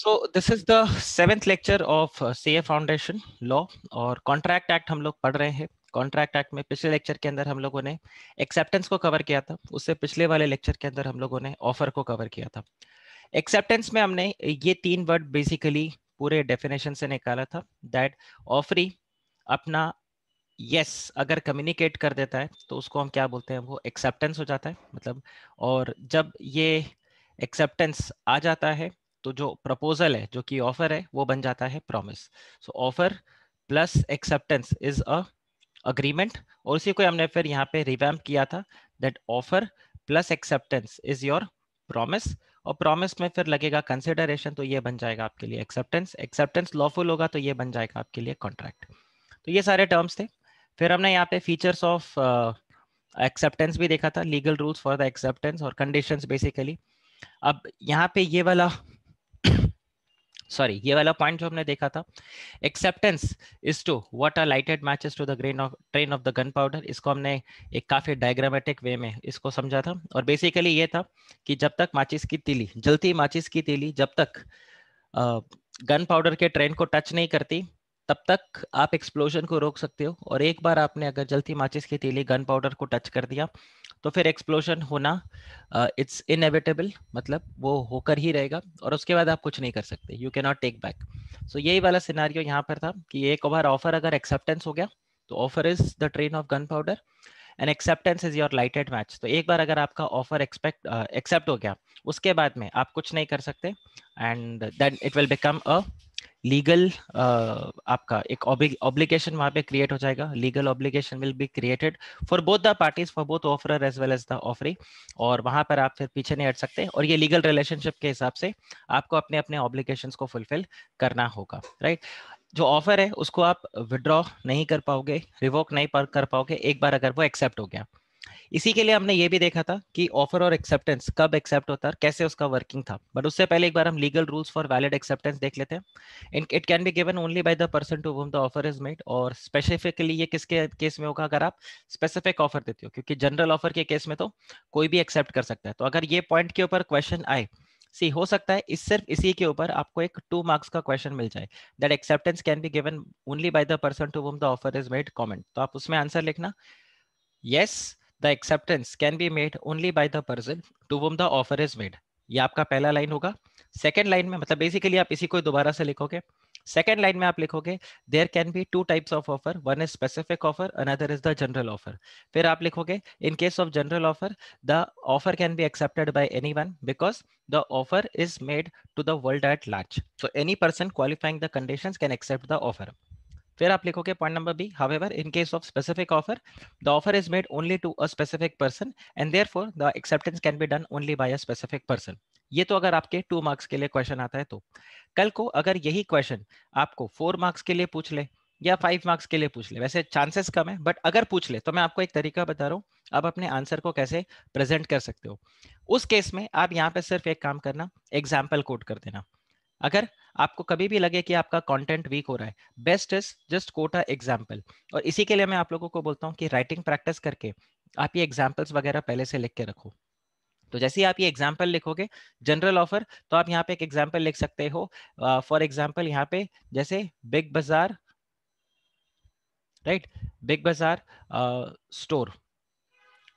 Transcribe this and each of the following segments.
So this is the seventh lecture of C A foundation law और contract act हम लोग पढ़ रहे हैं कॉन्ट्रैक्ट एक्ट में पिछले लेक्चर के अंदर हम लोगों ने एक्सेप्टेंस को कवर किया था उससे पिछले वाले लेक्चर के अंदर हम लोगों ने ऑफर को कवर किया था एक्सेप्टेंस में हमने ये तीन वर्ड बेसिकली पूरे डेफिनेशन से निकाला था दैट ऑफरी अपना यस yes, अगर कम्युनिकेट कर देता है तो उसको हम क्या बोलते हैं वो एक्सेप्टेंस हो जाता है मतलब और जब ये एक्सेप्टेंस आ जाता है तो जो प्रपोजल है जो कि ऑफर है वो बन जाता है promise so offer plus acceptance is a agreement और उसी को हमने फिर यहाँ पे रिवैम्प किया था that offer plus acceptance is your promise और प्रॉमिस में फिर लगेगा कंसिडरेशन तो ये बन जाएगा आपके लिए एक्सेप्टेंस एक्सेप्टेंस लॉफुल होगा तो ये बन जाएगा आपके लिए कॉन्ट्रैक्ट तो ये सारे टर्म्स थे फिर हमने यहाँ पे फीचर्स ऑफ एक्सेप्टेंस भी देखा था legal rules for the acceptance और कंडीशंस बेसिकली अब यहाँ पे ये वाला सॉरी ये वाला पॉइंट जो हमने देखा था acceptance is to what are lighted matches to the grain of train of the gun powder इसको हमने एक काफी डायग्रामेटिक वे में इसको समझा था और बेसिकली ये था कि जब तक माचिस की तीली जलती माचिस की तीली जब तक गन पाउडर के ट्रेन को टच नहीं करती तब तक आप एक्सप्लोजन को रोक सकते हो और एक बार आपने अगर जलती माचिस की तीली गन पाउडर को टच कर दिया तो फिर एक्सप्लोशन होना इट्स इनएविटेबल मतलब वो होकर ही रहेगा और उसके बाद आप कुछ नहीं कर सकते you can not take back so यही वाला सिनारियो यहाँ पर था कि एक बार ऑफर अगर एक्सेप्टेंस हो गया तो offer is the train of gun powder and acceptance is your lighted match तो एक बार अगर आपका ऑफर एक्सपेक्ट एक्सेप्ट हो गया उसके बाद में आप कुछ नहीं कर सकते and then it will become a legal आपका एक ऑब्लिगेशन वहां पे क्रिएट हो जाएगा legal obligation will be created for both the parties for both offerer as well as the offeree और वहां पर आप फिर पीछे नहीं हट सकते और ये लीगल रिलेशनशिप के हिसाब से आपको अपने अपने ऑब्लिगेशन को फुलफिल करना होगा राइट जो ऑफर है उसको आप विड्रॉ नहीं कर पाओगे रिवोक नहीं कर पाओगे एक बार अगर वो एक्सेप्ट हो गया इसी के लिए हमने ये भी देखा था कि ऑफर और एक्सेप्टेंस कब एक्सेप्ट होता है कैसे उसका वर्किंग था बट उससे पहले एक बार हम legal rules for valid acceptance देख लेते हैं it can be given only by the person to whom the offer is made और स्पेसिफिकली ये किसके केस में होगा अगर आप स्पेसिफिक ऑफर देते हो क्योंकि जनरल ऑफर के केस में तो कोई भी एक्सेप्ट कर सकता है तो अगर ये पॉइंट के ऊपर क्वेश्चन आए सी हो सकता है इस सिर्फ इसी के ऊपर आपको एक टू मार्क्स का क्वेश्चन मिल जाए that acceptance can be given only by the person to whom the offer is made comment तो आप उसमें आंसर लिखना yes yes, the acceptance can be made only by the person to whom the offer is made ये आपका पहला line होगा second line में मतलब बेसिकली आप इसी को दोबारा से लिखोगे सेकेंड लाइन में आप लिखोगे there can be two types of offer one is specific offer another is the general offer फिर आप लिखोगे in case of general offer the offer can be accepted by anyone because the offer is made to the world at large so any person qualifying the condition can accept the offer फिर आप लिखोगे point number B however in case of specific offer the offer is made only to a specific person and therefore the acceptance can be done only by a specific person ये तो अगर आपके two marks के लिए question आता है तो कल को अगर यही क्वेश्चन आपको फोर मार्क्स के लिए पूछ ले या फाइव मार्क्स के लिए पूछ ले वैसे चांसेस कम है बट अगर पूछ ले तो मैं आपको एक तरीका बता रहा हूँ आप अपने आंसर को कैसे प्रेजेंट कर सकते हो उस केस में आप यहाँ पे सिर्फ एक काम करना एग्जाम्पल कोट कर देना अगर आपको कभी भी लगे कि आपका कंटेंट वीक हो रहा है best is just quote a example और इसी के लिए मैं आप लोगों को बोलता हूँ कि राइटिंग प्रैक्टिस करके आप ये एग्जाम्पल्स वगैरह पहले से लिख के रखो तो जैसे ही आप ये एग्जाम्पल लिखोगे जनरल ऑफर तो आप यहाँ पे एक एग्जाम्पल लिख सकते हो फॉर एग्जाम्पल यहाँ पे जैसे Big Bazaar right Big Bazaar store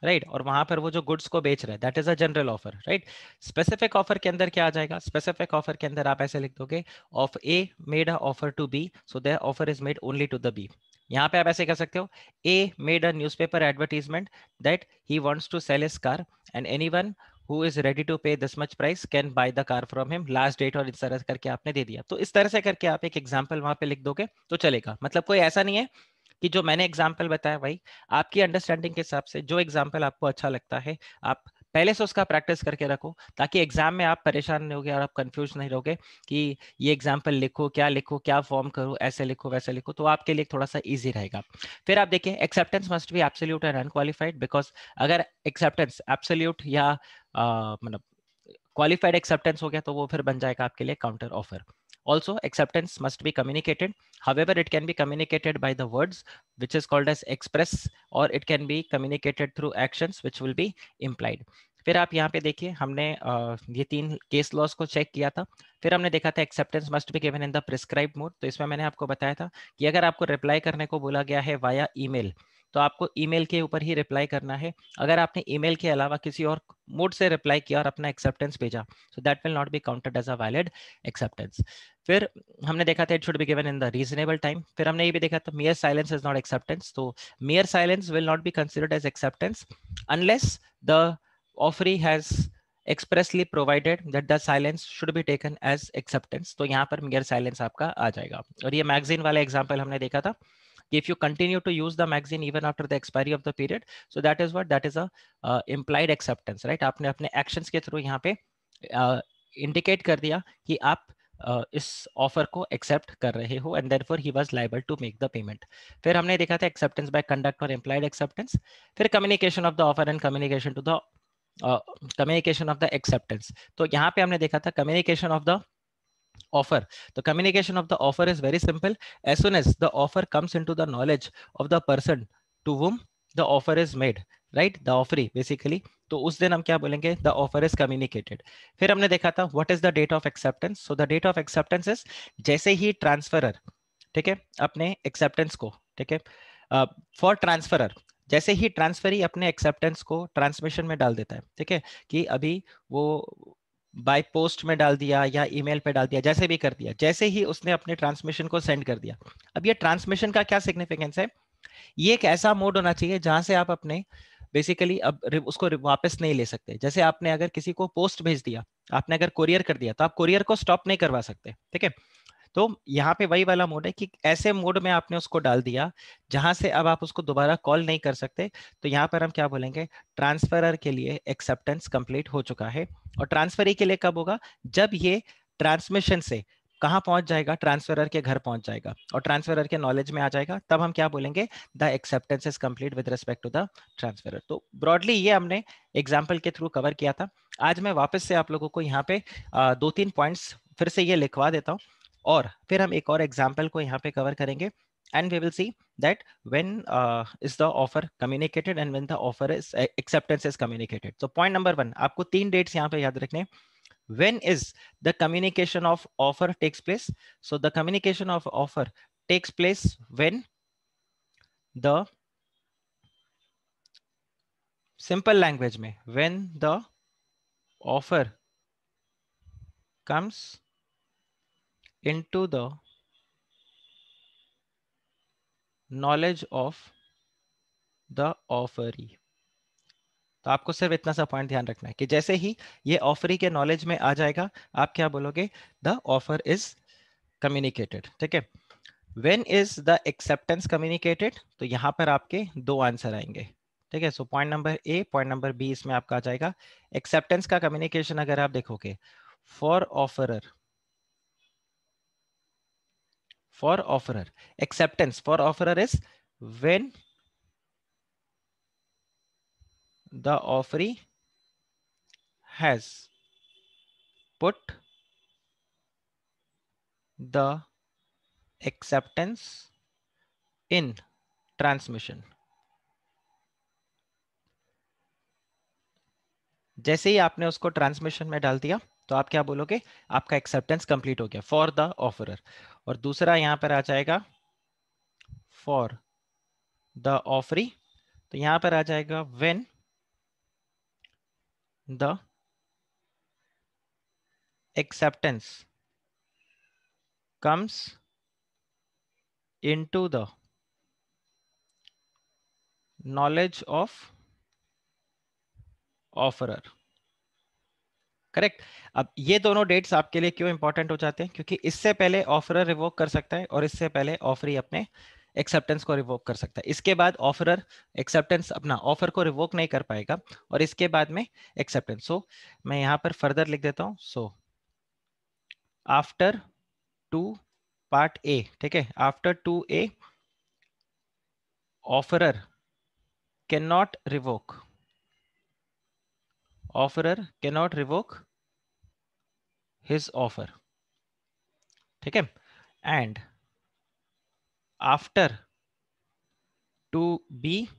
right right? और वहां पर वो जो गुड्स को बेच रहे that is a general offer right specific offer के अंदर क्या आ जाएगा स्पेसिफिक ऑफर के अंदर आप ऐसे लिख दोगे of A made a offer to B so the offer is made only to the B यहाँ पे आप ऐसे कर सकते हो A made a newspaper advertisement that he wants to sell is car and anyone who is ready to pay this much price can buy the car from him last date और इस तरह करके आपने दे दिया तो इस तरह से करके आप एक एग्जाम्पल वहां पे लिख दोगे तो चलेगा मतलब कोई ऐसा नहीं है कि जो मैंने एग्जाम्पल बताया भाई आपकी अंडरस्टैंडिंग के हिसाब से जो एग्जाम्पल आपको अच्छा लगता है आप पहले से उसका प्रैक्टिस करके रखो ताकि एग्जाम में आप परेशान नहीं होगे और आप कंफ्यूज नहीं रहोगे कि ये एग्जाम्पल लिखो क्या लिखो क्या फॉर्म करो ऐसे लिखो वैसे लिखो तो आपके लिए थोड़ा सा ईजी रहेगा फिर आप देखिए एक्सेप्टेंस मस्ट भी एब्सोल्यूट एंड अनक्वालिफाइड बिकॉज अगर एक्सेप्टेंस एब्सोल्यूट या मतलब क्वालिफाइड एक्सेप्टेंस हो गया तो वो फिर बन जाएगा आपके लिए counter offer Also, acceptance must be communicated. However, it can be communicated by the words, which is called as express, or it can be communicated through actions, which will be implied. फिर आप यहाँ पे देखिए हमने ये तीन case laws को check किया था फिर हमने देखा था acceptance must be given in the prescribe mode तो इसमें मैंने आपको बताया था कि अगर आपको रिप्लाई करने को बोला गया है वाया ईमेल तो आपको ईमेल के ऊपर ही रिप्लाई करना है अगर आपने ईमेल के अलावा किसी और मोड से रिप्लाई किया और अपना एक्सेप्टेंस भेजा so that will not be counted as a valid acceptance फिर हमने देखा था it should be given in the reasonable time फिर हमने ये भी देखा था mere silence is not acceptance तो mere silence will not be considered as acceptance unless the offeree has expressly provided that the silence should be taken as acceptance तो यहाँ पर मेयर साइलेंस आपका आ जाएगा और ये मैगजीन वाला एग्जाम्पल हमने देखा था if you continue to use the magazine even after the expiry of the period so that is what that is a uh, implied acceptance right आपने अपने actions के through यहाँ पे uh, indicate कर दिया कि आप Uh, इस ऑफर को एक्सेप्ट कर रहे हो and then he was liable to make the payment फिर हमने देखा था एक्सेप्टेंस बाय कंडक्ट और एम्प्लाइड एक्सेप्टेंस फिर communication of the offer and communication to the communication of the acceptance तो यहाँ पे हमने देखा था communication of the offer the communication of the offer is very simple as soon as the offer comes into the knowledge of the person to whom the offer is made right the offeree basically तो उस दिन हम क्या बोलेंगे the offer is communicated फिर हमने देखा था what is the date of acceptance so the date of acceptance is जैसे ही ट्रांसफरर ठीक है अपने एक्सेप्टेंस को ठीक है फॉर ट्रांसफरर जैसे ही ट्रांसफर ही अपने एक्सेप्टेंस को ट्रांसमिशन में डाल देता है ठीक है कि अभी वो बाय पोस्ट में डाल दिया या ईमेल पे डाल दिया जैसे भी कर दिया जैसे ही उसने अपने ट्रांसमिशन को सेंड कर दिया अब ये ट्रांसमिशन का क्या सिग्निफिकेंस है ये एक ऐसा मोड होना चाहिए जहां से आप अपने बेसिकली अब उसको वापस नहीं ले सकते जैसे आपने अगर किसी को पोस्ट भेज दिया आपने अगर कोरियर कर दिया तो आप कोरियर को स्टॉप नहीं करवा सकते ठीक है तो यहाँ पे वही वाला मोड है कि ऐसे मोड में आपने उसको डाल दिया जहां से अब आप उसको दोबारा कॉल नहीं कर सकते तो यहाँ पर हम क्या बोलेंगे ट्रांसफरर के लिए एक्सेप्टेंस कंप्लीट हो चुका है और ट्रांसफरी के लिए कब होगा जब ये ट्रांसमिशन से कहाँ पहुंच जाएगा ट्रांसफरर के घर पहुंच जाएगा और ट्रांसफरर के नॉलेज में आ जाएगा तब हम क्या बोलेंगे the acceptance is complete with respect to the transferor तो ब्रॉडली ये हमने एग्जाम्पल के थ्रू कवर किया था आज मैं वापस से आप लोगों को यहाँ पे दो तीन पॉइंट्स फिर से ये लिखवा देता हूँ और फिर हम एक और एग्जाम्पल को यहाँ पे कवर करेंगे and we will see that when uh, is the offer communicated and when the offer is uh, acceptance is communicated so point number 1 aapko teen dates yahan pe yaad rakhne when is the communication of offer takes place so the communication of offer takes place when the simple language mein when the offer comes into the knowledge of the offeree तो आपको सिर्फ इतना सा point ध्यान रखना है कि जैसे ही ये ऑफरी के नॉलेज में आ जाएगा आप क्या बोलोगे द ऑफर इज कम्युनिकेटेड ठीक है when is the acceptance communicated तो यहां पर आपके दो आंसर आएंगे ठीक है so point number A point number B इसमें आपका आ जाएगा एक्सेप्टेंस का कम्युनिकेशन अगर आप देखोगे for offerer for offerer acceptance for offerer is when the offeree has put the acceptance in transmission जैसे ही आपने उसको ट्रांसमिशन में डाल दिया तो आप क्या बोलोगे आपका एक्सेप्टेंस कंप्लीट हो गया फॉर द ऑफरर और दूसरा यहां पर आ जाएगा फॉर द ऑफरी तो यहां पर आ जाएगा when the acceptance comes into the knowledge of offerer correct अब ये दोनों डेट्स आपके लिए क्यों इंपॉर्टेंट हो जाते हैं क्योंकि इससे पहले ऑफरर रिवोक कर सकता है और इससे पहले ऑफरी अपने एक्सेप्टेंस को रिवोक कर सकता है इसके बाद ऑफरर एक्सेप्टेंस अपना ऑफर को रिवोक नहीं कर पाएगा और इसके बाद में एक्सेप्टेंस सो so, मैं यहाँ पर फर्दर लिख देता हूँ so after two part A ठीक है after two A offerer can not revoke offerer cannot revoke his offer. Okay. And after to be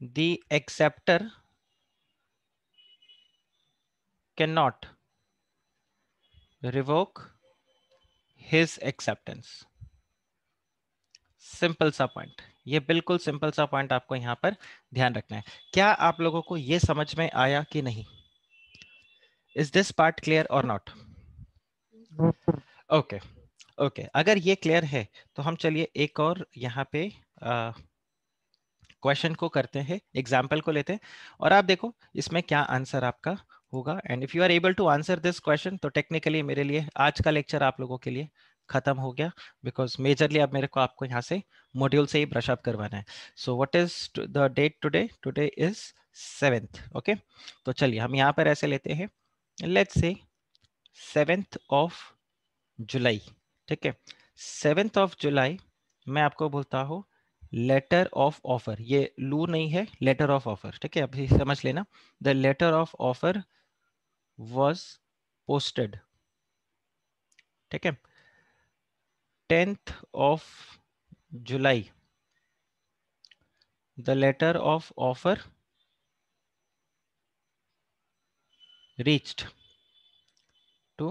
the acceptor cannot revoke his acceptance. Simple सा point ये बिल्कुल simple सा point आपको यहाँ पर ध्यान रखना है क्या आप लोगों को ये समझ में आया कि नहीं is this part clear or not okay okay अगर ये क्लियर है तो हम चलिए एक और यहाँ पे क्वेश्चन को करते हैं एग्जाम्पल को लेते हैं और आप देखो इसमें क्या आंसर आपका होगा and if you are able to answer this question तो टेक्निकली मेरे लिए आज का लेक्चर आप लोगों के लिए खत्म हो गया बिकॉज मेजरली अब मेरे को आपको यहाँ से मॉड्यूल से ही ब्रशअप करवाना है so what is the date today today is seventh okay तो चलिए हम यहाँ पर ऐसे लेते हैं लेट से सेवेंथ ऑफ जुलाई ठीक है सेवेंथ ऑफ जुलाई मैं आपको बोलता हूँ लेटर ऑफ ऑफर ये लू नहीं है लेटर ऑफ ऑफर ठीक है अभी समझ लेना the letter of offer was posted ठीक है 10th of July the letter of offer reached to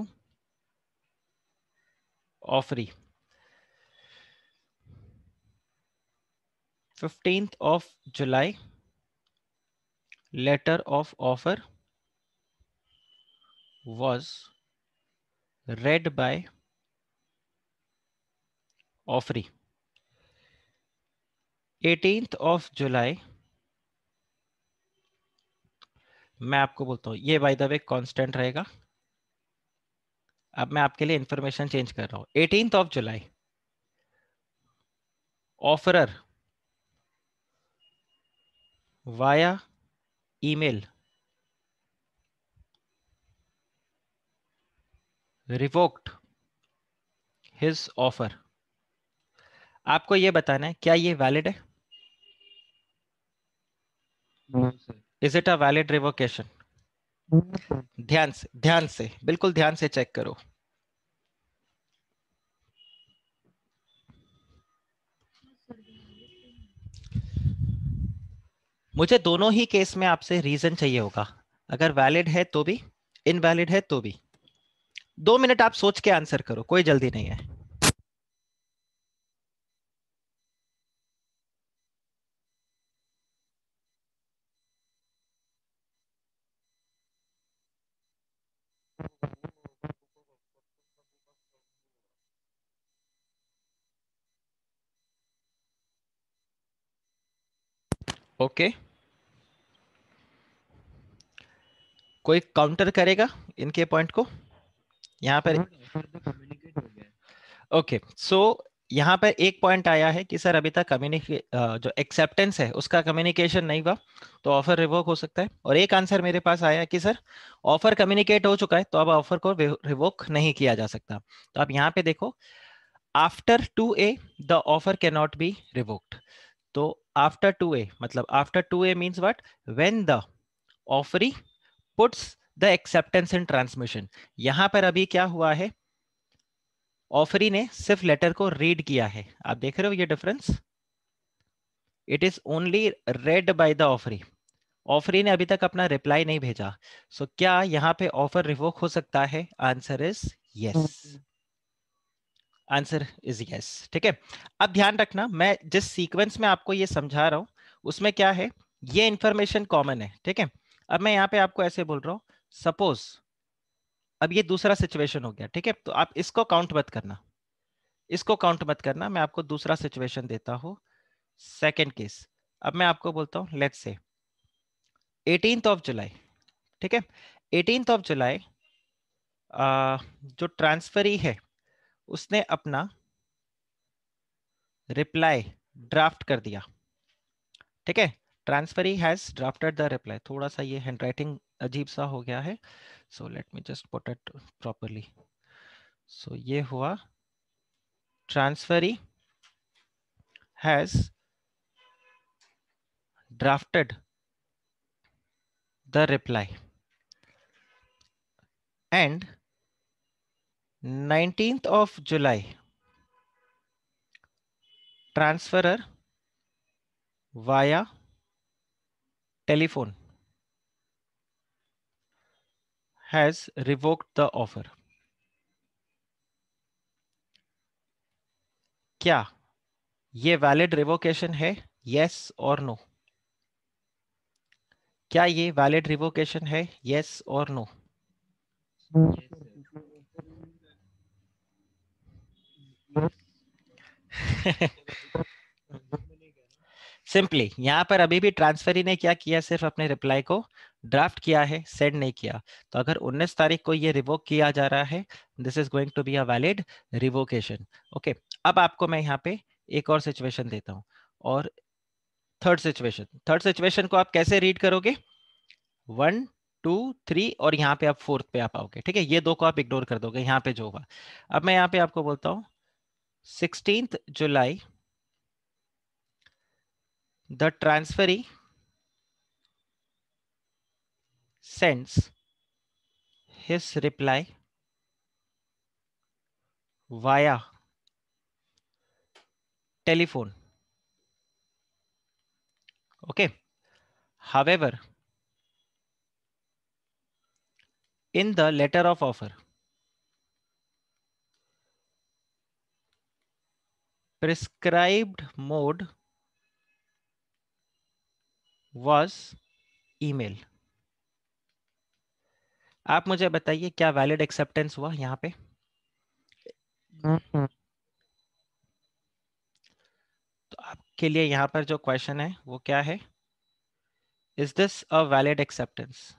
offeree. 15th of July, letter of offer was read by offeree 18th of July मैं आपको बोलता हूँ ये बाय द वे कांस्टेंट रहेगा अब मैं आपके लिए इंफॉर्मेशन चेंज कर रहा हूँ eighteenth of July offerer via email revoked his offer आपको ये बताना है क्या ये वैलिड है is it a valid revocation ध्यान से ध्यान से बिल्कुल ध्यान से चेक करो मुझे दोनों ही केस में आपसे रीजन चाहिए होगा अगर वैलिड है तो भी इनवैलिड है तो भी दो मिनट आप सोच के आंसर करो कोई जल्दी नहीं है ओके कोई काउंटर करेगा इनके पॉइंट को यहाँ पर हाँ, ओके सो यहाँ पर एक पॉइंट आया है कि सर अभी तक जो एक्सेप्टेंस है उसका कम्युनिकेशन नहीं हुआ तो ऑफर रिवोक हो सकता है और एक आंसर मेरे पास आया कि सर ऑफर कम्युनिकेट हो चुका है तो अब ऑफर को रिवोक नहीं किया जा सकता तो आप यहाँ पे देखो after two A the offer can not be revoked तो after 2a मतलब after 2a means what when the offeree puts the acceptance in transmission यहां पर अभी क्या हुआ है ऑफरी ने सिर्फ लेटर को रीड किया है आप देख रहे हो ये difference it is only read by the offeree offeree ने अभी तक अपना रिप्लाई नहीं भेजा सो so, क्या यहाँ पे ऑफर रिवोक हो सकता है answer is yes answer is yes ठीक है अब ध्यान रखना मैं जिस सीक्वेंस में आपको ये समझा रहा हूँ उसमें क्या है ये इंफॉर्मेशन कॉमन है ठीक है अब मैं यहाँ पे आपको ऐसे बोल रहा हूँ सपोज अब ये दूसरा सिचुएशन हो गया ठीक है तो आप इसको काउंट मत करना इसको काउंट मत करना मैं आपको दूसरा सिचुएशन देता हूँ सेकेंड केस अब मैं आपको बोलता हूँ लेट से एटीन ऑफ जुलाई ठीक है एटीन ऑफ जुलाई जो ट्रांसफरी है उसने अपना रिप्लाई ड्राफ्ट कर दिया ठीक है transferee has drafted the reply थोड़ा सा ये हैंड राइटिंग अजीब सा हो गया है so let me just put it properly so ये हुआ transferee has drafted the reply and 19th of July, transferer via telephone has revoked the offer. kya ye valid revocation hai yes or no kya ye valid revocation hai yes or no yes, sir simply यहाँ पर अभी भी transfer ही ने क्या किया सिर्फ अपने reply को ड्राफ्ट किया है सेंड नहीं किया तो अगर 19 तारीख को ये रिवोक किया जा रहा है this is going to be a valid revocation okay अब आपको मैं यहाँ पे एक और सिचुएशन देता हूँ और थर्ड सिचुएशन थर्ड सिचुएशन को आप कैसे रीड करोगे वन टू थ्री और यहाँ पे आप फोर्थ पे आप पाओगे ठीक है ये दो को आप इग्नोर कर दोगे यहाँ पे जो हुआ अब मैं यहाँ पे आपको बोलता हूँ 16th July, the transferee sends his reply via telephone. Okay. However, in the letter of offer, prescribed mode was email आप मुझे बताइए क्या वैलिड एक्सेप्टेंस हुआ यहां पे mm-hmm. तो आपके लिए यहां पर जो क्वेश्चन है वो क्या है is this a valid acceptance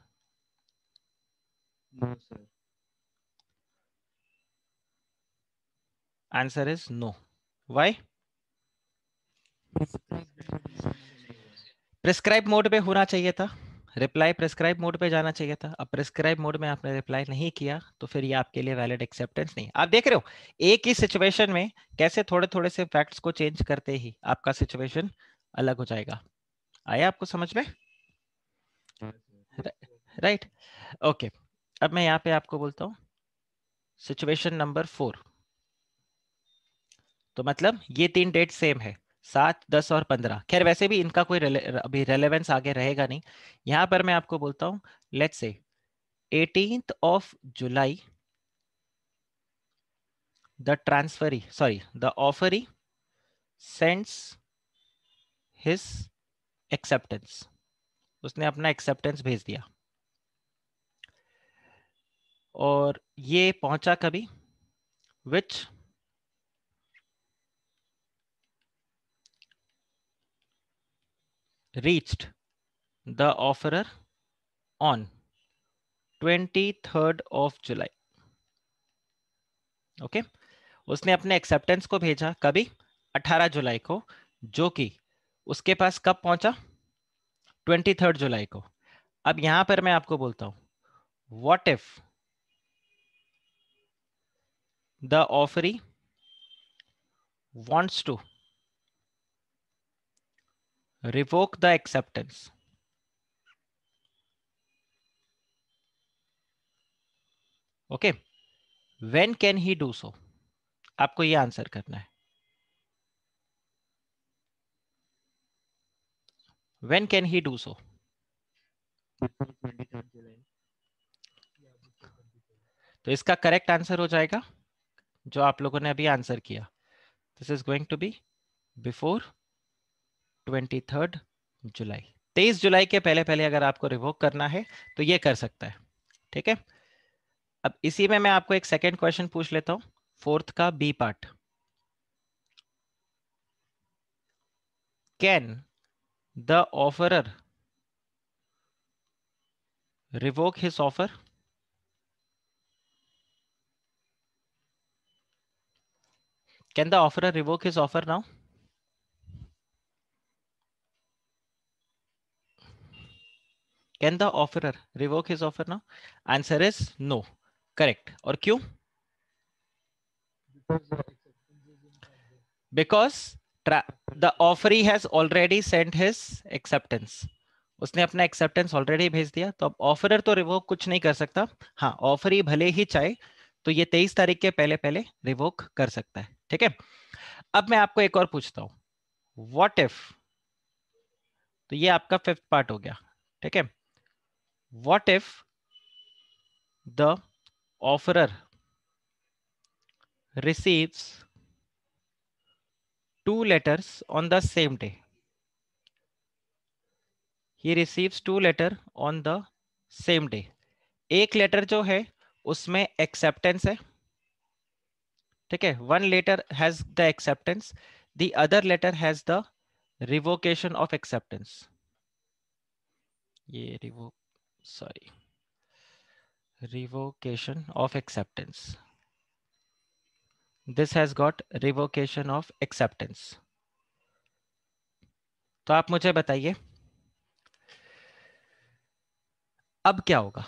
answer is no why prescribe mode पे होना चाहिए था रिप्लाई प्रिस्क्राइब मोड पे जाना चाहिए था अब प्रिस्क्राइब मोड में आपने रिप्लाई नहीं किया तो फिर ये आपके लिए वैलिड एक्सेप्टेंस नहीं आप देख रहे हो एक ही सिचुएशन में कैसे थोड़े थोड़े से फैक्ट्स को चेंज करते ही आपका सिचुएशन अलग हो जाएगा आया आपको समझ में राइट ओके अब मैं यहाँ पे आपको बोलता हूँ सिचुएशन नंबर फोर तो मतलब ये तीन डेट सेम है सात दस और पंद्रह खैर वैसे भी इनका कोई रेले, अभी रेलेवेंस आगे रहेगा नहीं यहां पर मैं आपको बोलता हूं let say eighteen of July the transferee sorry the offeree sends his acceptance उसने अपना एक्सेप्टेंस भेज दिया और ये पहुंचा कभी which reached the offerer on 23rd of July. Okay okay? उसने अपने एक्सेप्टेंस को भेजा कभी 18 जुलाई को जो कि उसके पास कब पहुंचा 23 जुलाई को अब यहां पर मैं आपको बोलता हूं what if the offeree wants to revoke the acceptance. Okay. When can he do so? आपको ये आंसर करना है When can he do so? तो इसका करेक्ट आंसर हो जाएगा जो आप लोगों ने अभी आंसर किया this is going to be before twenty third July तेईस जुलाई के पहले पहले अगर आपको रिवोक करना है तो ये कर सकता है ठीक है अब इसी में मैं आपको एक सेकेंड क्वेश्चन पूछ लेता हूँ फोर्थ का B part can the offerer revoke his offer can the offerer revoke his offer now can the offerer revoke his offer ना आंसर इज नो करेक्ट और क्यों because the offeree has already sent his acceptance उसने अपना acceptance already भेज दिया तो अब offeror तो रिवोक कुछ नहीं कर सकता हाँ ऑफरी भले ही चाहे तो ये तेईस तारीख के पहले पहले रिवोक कर सकता है ठीक है अब मैं आपको एक और पूछता हूं वॉट इफ तो ये आपका फिफ्थ पार्ट हो गया ठीक है what if the offerer receives two letters on the same day he receives two letter on the same day ek letter jo hai usme acceptance hai theek hai one letter has the acceptance the other letter has the revocation of acceptance ye revoke sorry, revocation of acceptance. This has got revocation of acceptance. तो आप मुझे बताइए अब क्या होगा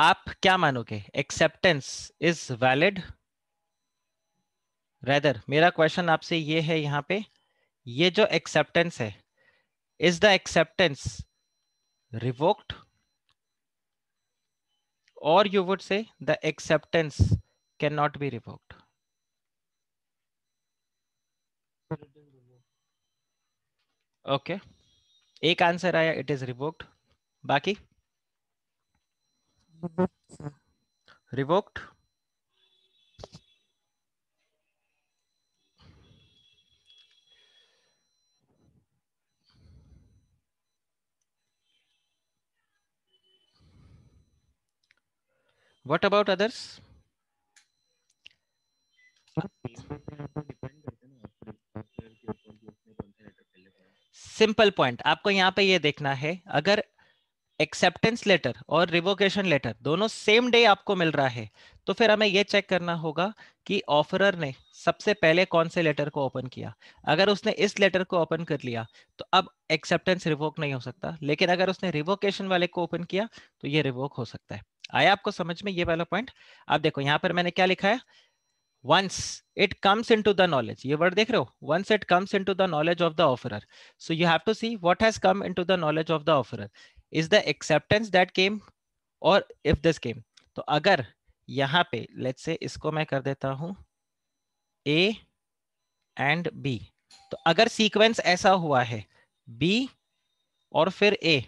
आप क्या मानोगे एक्सेप्टेंस इज वैलिड रेदर मेरा क्वेश्चन आपसे ये है यहाँ पे ये जो एक्सेप्टेंस है is the acceptance revoked or you would say the acceptance cannot be revoked. Okay. एक answer. आया it is revoked. Baki revoked. what about others simple point आपको यहाँ पे ये देखना है अगर एक्सेप्टेंस लेटर और रिवोकेशन लेटर दोनों सेम डे आपको मिल रहा है तो फिर हमें यह चेक करना होगा कि ऑफरर ने सबसे पहले कौन से लेटर को ओपन किया अगर उसने इस लेटर को ओपन कर लिया तो अब एक्सेप्टेंस रिवोक नहीं हो सकता लेकिन अगर उसने रिवोकेशन वाले को ओपन किया तो ये रिवोक हो सकता है आया आपको समझ में ये वाला पॉइंट आप देखो यहां पर मैंने क्या लिखा है once it comes into the knowledge ये वर्ड देख रहे हो once it comes into the knowledge of the offer so you have to see what has come into the knowledge of the offer is the acceptance that came और if this came तो अगर यहां पर late से इसको मैं कर देता हूं ए एंड बी तो अगर सीक्वेंस ऐसा हुआ है बी और फिर ए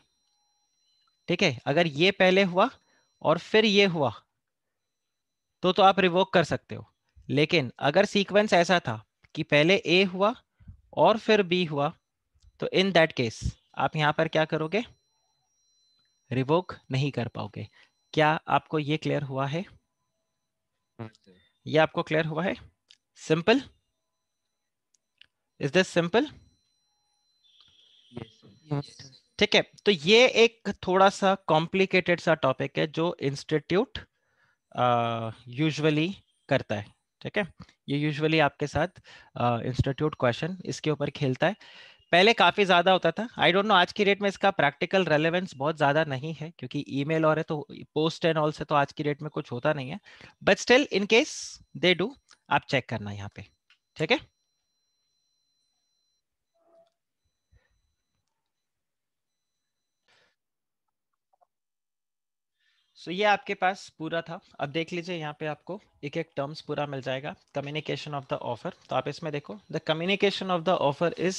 ठीक है अगर ये पहले हुआ और फिर ये हुआ तो तो आप रिवोक कर सकते हो लेकिन अगर सीक्वेंस ऐसा था कि पहले ए हुआ और फिर बी हुआ तो इन दैट केस आप यहां पर क्या करोगे रिवोक नहीं कर पाओगे क्या आपको ये क्लियर हुआ है ये आपको क्लियर हुआ है सिंपल इज दिस सिंपल ठीक है तो ये एक थोड़ा सा कॉम्प्लिकेटेड सा टॉपिक है जो इंस्टीट्यूट यूजुअली करता है ठीक है ये यूजुअली आपके साथ इंस्टीट्यूट क्वेश्चन इसके ऊपर खेलता है पहले काफी ज्यादा होता था आई डोंट नो आज की डेट में इसका प्रैक्टिकल रेलेवेंस बहुत ज्यादा नहीं है क्योंकि ईमेल और है तो पोस्ट एंड ऑल से तो आज की डेट में कुछ होता नहीं है but still in case they do आप चेक करना यहाँ पे ठीक है सो so, ये आपके पास पूरा था अब देख लीजिए यहाँ पे आपको एक एक टर्म्स पूरा मिल जाएगा कम्युनिकेशन ऑफ द ऑफर तो आप इसमें देखो the communication of the offer is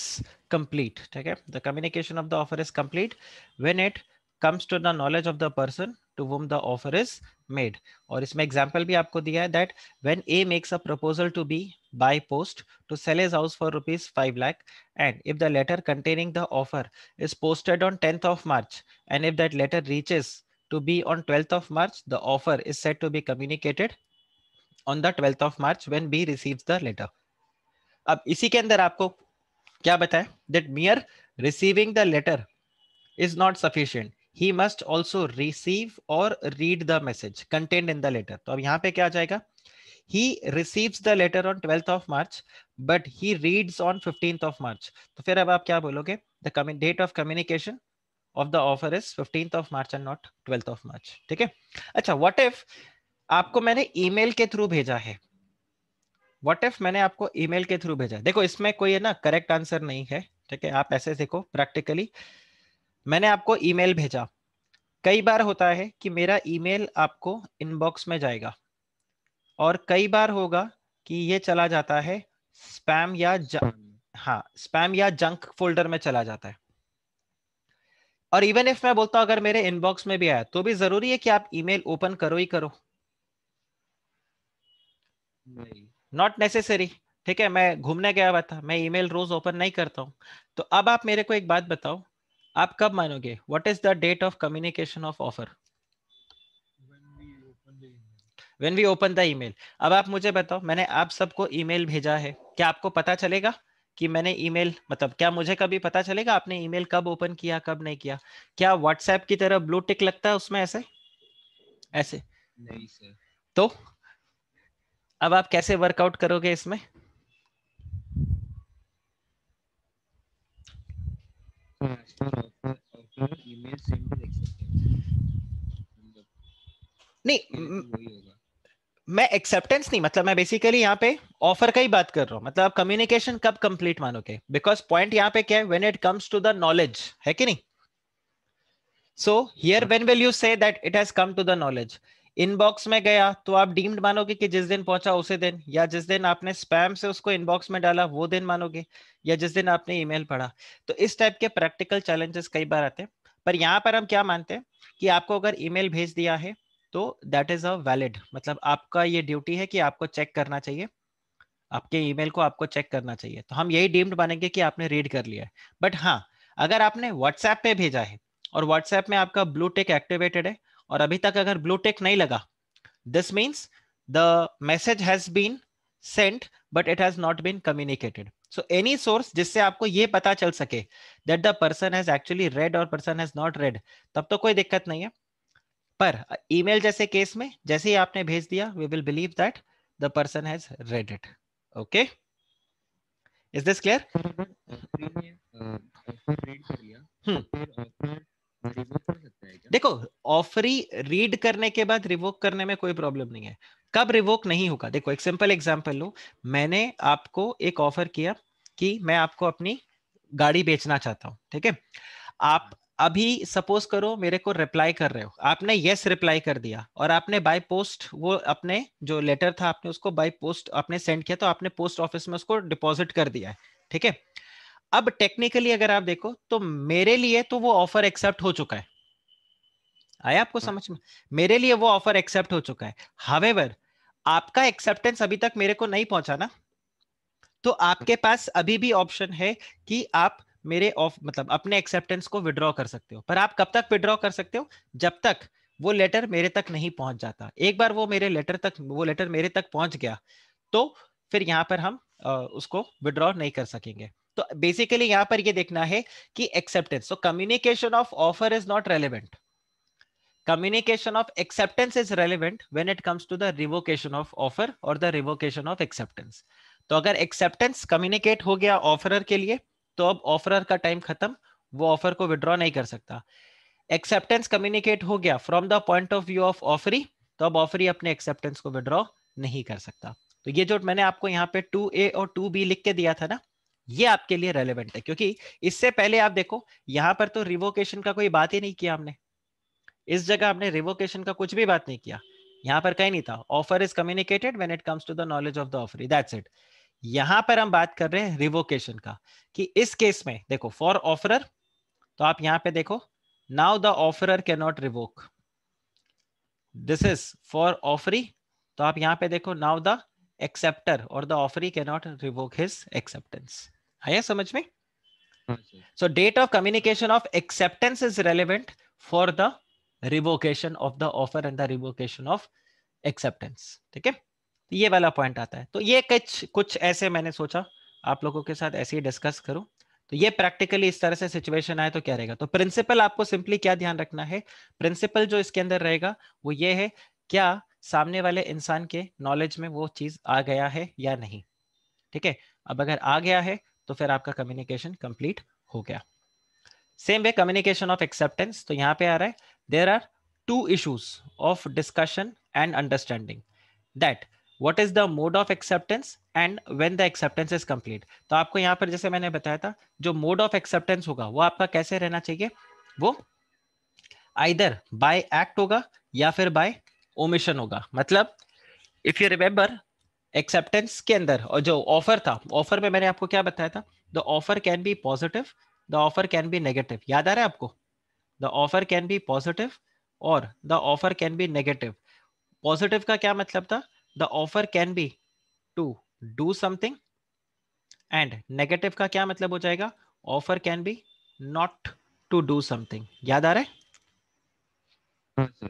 complete ठीक है the communication of the offer is complete when it comes to the knowledge of the person to whom the offer is made और इसमें example भी आपको दिया है that when A makes a proposal to be by post to sell is house for rupees five lakh and if the letter containing the offer is posted on tenth of March and if that letter reaches to be on 12th of March, the offer is said to be communicated on the 12th of March when B receives the letter. ab isi ke andar aapko kya bataya that mere receiving the letter is not sufficient he must also receive or read the message contained in the letter to ab yahan pe kya jayega he receives the letter on 12th of march but he reads on 15th of march to fir ab aap kya bologe the date of communication of the offer is fifteenth of March and not twelfth of March ठीक है अच्छा what if आपको मैंने email के through भेजा है what if मैंने आपको ईमेल के थ्रू भेजा देखो इसमें कोई है ना करेक्ट आंसर नहीं है ठीक है आप ऐसे देखो प्रैक्टिकली मैंने आपको ईमेल भेजा कई बार होता है कि मेरा ईमेल आपको इनबॉक्स में जाएगा और कई बार होगा कि ये चला जाता है स्पैम या हाँ स्पैम या जंक फोल्डर में चला जाता है और इवन इफ मैं बोलता हूं अगर मेरे इनबॉक्स में भी आया तो भी जरूरी है कि आप ईमेल ओपन करो ही करो नॉट नेसेसरी ठीक है मैं घूमने गया हुआ था मैं ईमेल रोज ओपन नहीं करता हूं तो अब आप मेरे को एक बात बताओ आप कब मानोगे what is the date of communication of offer when we open the email अब आप मुझे बताओ मैंने आप सबको ईमेल भेजा है क्या आपको पता चलेगा कि मैंने ईमेल मतलब क्या मुझे कभी पता चलेगा आपने ईमेल कब ओपन किया कब नहीं किया क्या व्हाट्सएप की तरह ब्लू टिक लगता है उसमें ऐसे ऐसे नहीं सर तो अब आप कैसे वर्कआउट करोगे इसमें नहीं मैं एक्सेप्टेंस नहीं मतलब मैं बेसिकली यहाँ पे ऑफर का ही बात कर रहा हूँ मतलब आप कम्युनिकेशन कब कंप्लीट मानोगे बिकॉज पॉइंट यहाँ पे क्या है when it comes to the knowledge है कि नहीं so here when will you say that it has come to the knowledge inbox में गया तो आप डीम्ड मानोगे कि जिस दिन पहुंचा उसे दिन या जिस दिन आपने स्पैम से उसको इनबॉक्स में डाला वो दिन मानोगे या जिस दिन आपने ईमेल पढ़ा तो इस टाइप के प्रैक्टिकल चैलेंजेस कई बार आते हैं पर यहाँ पर हम क्या मानते हैं कि आपको अगर ईमेल भेज दिया है तो दैट इज अ वैलिड मतलब आपका ये ड्यूटी है कि आपको चेक करना चाहिए आपके ईमेल को आपको चेक करना चाहिए तो हम यही डीम्ड बनेंगे कि आपने रीड कर लिया है बट हाँ अगर आपने व्हाट्सएप पे भेजा है और व्हाट्सएप में आपका ब्लूटेक एक्टिवेटेड है और अभी तक अगर ब्लूटेक नहीं लगा this means the message has been sent but it has not been communicated so any source जिससे आपको ये पता चल सके that the person has actually read और पर्सन हैज नॉट रेड तब तो कोई दिक्कत नहीं है पर ईमेल जैसे केस में जैसे ही आपने भेज दिया we will believe that the person has read it okay is this clear देखो ऑफरी रीड करने के बाद रिवोक करने में कोई प्रॉब्लम नहीं है कब रिवोक नहीं होगा देखो एक सिंपल एग्जांपल लो मैंने आपको एक ऑफर किया कि मैं आपको अपनी गाड़ी बेचना चाहता हूं ठीक है आप अभी सपोज करो मेरे को रिप्लाई कर रहे हो आपने यस yes रिप्लाई कर दिया और आपने बाय पोस्ट वो अपने जो लेटर था आपने उसको बाय पोस्ट आपने सेंड किया तो आपने पोस्ट ऑफिस में उसको डिपॉजिट कर दिया है ठीक है अब टेक्निकली अगर आप देखो तो मेरे लिए तो वो ऑफर एक्सेप्ट हो चुका है आया आपको हाँ। समझ में मेरे लिए वो ऑफर एक्सेप्ट हो चुका है हावेवर आपका एक्सेप्टेंस अभी तक मेरे को नहीं पहुंचा ना तो आपके हाँ। पास अभी भी ऑप्शन है कि आप मेरे ऑफ मतलब अपने एक्सेप्टेंस को विड्रॉ कर सकते हो पर आप कब तक विड्रॉ कर सकते हो जब तक वो लेटर मेरे तक नहीं पहुंच जाता एक बार वो मेरे लेटर तक वो लेटर मेरे तक पहुंच गया तो फिर यहाँ पर हम आ, उसको विड्रॉ नहीं कर सकेंगे तो बेसिकली यहाँ पर ये देखना है कि एक्सेप्टेंस तो communication of offer is not relevant communication of acceptance is relevant when it comes to the revocation of offer or the revocation of acceptance तो अगर acceptance communicate हो गया offerer के लिए तो अब ऑफरर का टाइम खत्म वो ऑफर को विड्रॉ नहीं कर सकता एक्सेप्टेंस कम्युनिकेट हो गया from the point of view of offeree तो अब ऑफरी अपने एक्सेप्टेंस को विड्रॉ नहीं कर सकता तो ये जो मैंने आपको यहाँ पे टू ए और टू बी लिख के दिया था ना ये आपके लिए रेलिवेंट है क्योंकि इससे पहले आप देखो यहाँ पर तो रिवोकेशन का कोई बात ही नहीं किया हमने इस जगह हमने रिवोकेशन का कुछ भी बात नहीं किया यहाँ पर कहीं नहीं था offer is communicated when it comes to the knowledge of the offeree that's it यहां पर हम बात कर रहे हैं रिवोकेशन का कि इस केस में देखो फॉर ऑफरर तो आप यहां पे देखो now the offeror can not revoke this is for offeree तो आप यहां पे देखो नाउ द एक्सेप्टर और the offeree can not revoke his acceptance आया समझ में so date of communication of acceptance is relevant for the revocation of the offer and the revocation of acceptance ठीक है ये वाला पॉइंट आता है तो ये कुछ कुछ ऐसे मैंने सोचा आप लोगों के साथ ऐसे ही डिस्कस करूं तो ये प्रैक्टिकली इस तरह से सिचुएशन आए तो क्या रहेगा तो प्रिंसिपल आपको सिंपली क्या ध्यान रखना है प्रिंसिपल जो इसके अंदर रहेगा वो ये है क्या सामने वाले इंसान के नॉलेज में वो चीज आ गया है या नहीं ठीक है अब अगर आ गया है तो फिर आपका कम्युनिकेशन कंप्लीट हो गया same way communication of acceptance तो यहाँ पे आ रहा है there are two issues of discussion and understanding that what is the mode of acceptance and when the acceptance is complete तो आपको यहाँ पर जैसे मैंने बताया था जो मोड ऑफ एक्सेप्टेंस होगा वो आपका कैसे रहना चाहिए वो आइदर बाय एक्ट होगा या फिर बाय ओमिशन होगा मतलब इफ यू रिमेम्बर एक्सेप्टेंस के अंदर और जो ऑफर था ऑफर में मैंने आपको क्या बताया था the offer can be positive the offer can be negative याद आ रहा है आपको the offer can be positive और the offer can be negative positive का क्या मतलब था the offer can be to do something and negative का क्या मतलब हो जाएगा offer can be not to do something याद आ रहा है हम्म।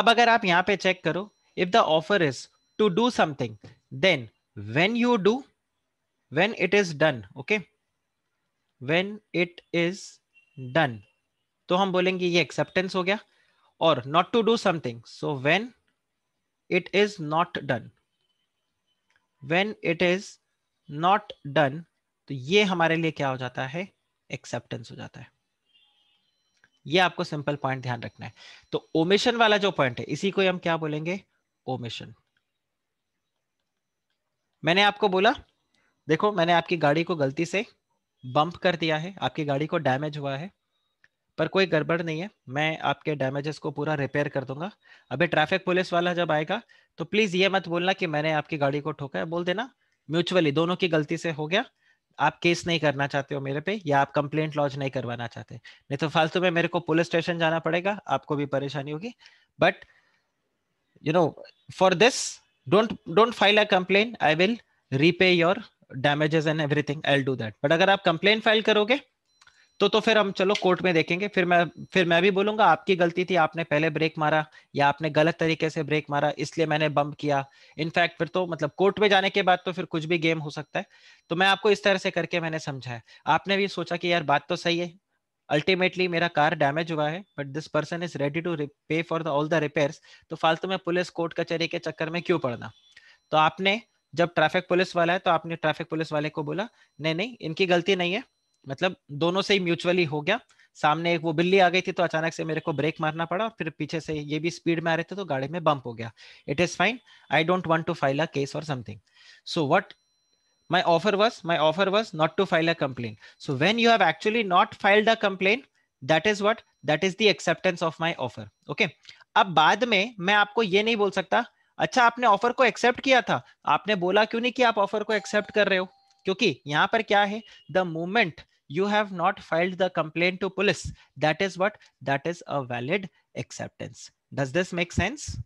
अब अगर आप यहां पे चेक करो if the offer is to do something then when you do when it is done okay when it is done तो हम बोलेंगे ये एक्सेप्टेंस हो गया और not to do something so when it is not done when it is not done तो ये हमारे लिए क्या हो जाता है एक्सेप्टेंस हो जाता है ये आपको सिंपल पॉइंट ध्यान रखना है तो ओमिशन वाला जो पॉइंट है इसी को हम क्या बोलेंगे ओमिशन मैंने आपको बोला देखो मैंने आपकी गाड़ी को गलती से बंप कर दिया है आपकी गाड़ी को डैमेज हुआ है पर कोई गड़बड़ नहीं है मैं आपके डैमेजेस को पूरा रिपेयर कर दूंगा अभी ट्रैफिक पुलिस वाला जब आएगा तो प्लीज ये मत बोलना कि मैंने आपकी गाड़ी को ठोका है बोल देना म्यूचुअली दोनों की गलती से हो गया आप केस नहीं करना चाहते हो मेरे पे या आप कंप्लेंट लॉन्च नहीं करवाना चाहते नहीं तो फालतू में मेरे को पुलिस स्टेशन जाना पड़ेगा आपको भी परेशानी होगी but you know for this don't don't file a complain I will repay your damages and everything I do that but अगर आप कंप्लेन फाइल करोगे तो तो फिर हम चलो कोर्ट में देखेंगे फिर मैं फिर मैं भी बोलूंगा आपकी गलती थी आपने पहले ब्रेक मारा या आपने गलत तरीके से ब्रेक मारा इसलिए मैंने बम किया इनफैक्ट फिर तो मतलब कोर्ट में जाने के बाद तो फिर कुछ भी गेम हो सकता है तो मैं आपको इस तरह से करके मैंने समझाया आपने भी सोचा कि यार बात तो सही है अल्टीमेटली मेरा कार डैमेज हुआ है but this person is ready to pay for the all the repair तो फालतू में पुलिस कोर्ट कचहरी के चक्कर में क्यों पड़ना तो आपने जब ट्रैफिक पुलिस वाला है तो आपने ट्रैफिक पुलिस वाले को बोला नहीं नहीं इनकी गलती नहीं है मतलब दोनों से ही म्यूचुअली हो गया सामने एक वो बिल्ली आ गई थी तो अचानक से मेरे को ब्रेक मारना पड़ा और फिर पीछे से ये भी स्पीड में आ रहे थे तो गाड़ी में बम्प हो गया it is fine I don't want to file a case और something so what my offer was my offer was not to file a complaint so when you have actually not filed a complaint that is what that is the acceptance of my offer okay अब बाद में मैं आपको ये नहीं बोल सकता अच्छा आपने ऑफर को एक्सेप्ट किया था आपने बोला क्यों नहीं कि आप ऑफर को एक्सेप्ट कर रहे हो क्योंकि यहाँ पर क्या है the moment you have not filed the complaint to police. That is what? That is a valid acceptance. Does this make sense?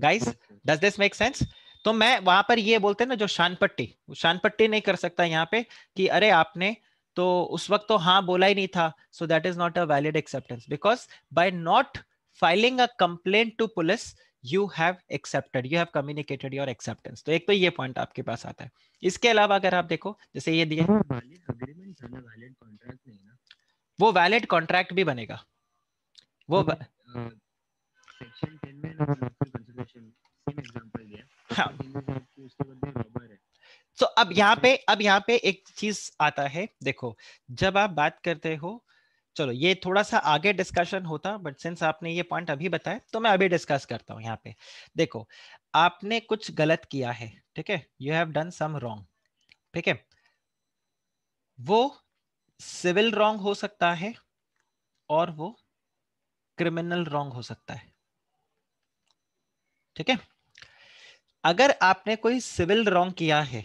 Guys, does this make sense? तो मैं वहां पर ये बोलते हैं ना जो शान पट्टी शान पट्टी नहीं कर सकता यहाँ पे कि अरे आपने तो उस वक्त तो हाँ बोला ही नहीं था so that is not a valid acceptance because by not filing a complaint to police you have accepted you have communicated your acceptance तो एक तो ये पॉइंट आपके पास आता है इसके अलावा अगर आप देखो जैसे ये दिया हाँ, वो वैलिड कॉन्ट्रैक्ट भी बनेगा वो ब... हाँ तो so, अब तो यहाँ पे अब यहाँ पे एक चीज आता है देखो जब आप बात करते हो चलो ये थोड़ा सा आगे डिस्कशन होता बट सिंस आपने ये पॉइंट अभी बताया तो मैं अभी डिस्कस करता हूँ यहाँ पे देखो आपने कुछ गलत किया है ठीक है you have done some wrong ठीक है वो सिविल रॉन्ग हो सकता है और वो क्रिमिनल रॉन्ग हो सकता है ठीक है अगर आपने कोई सिविल रॉन्ग किया है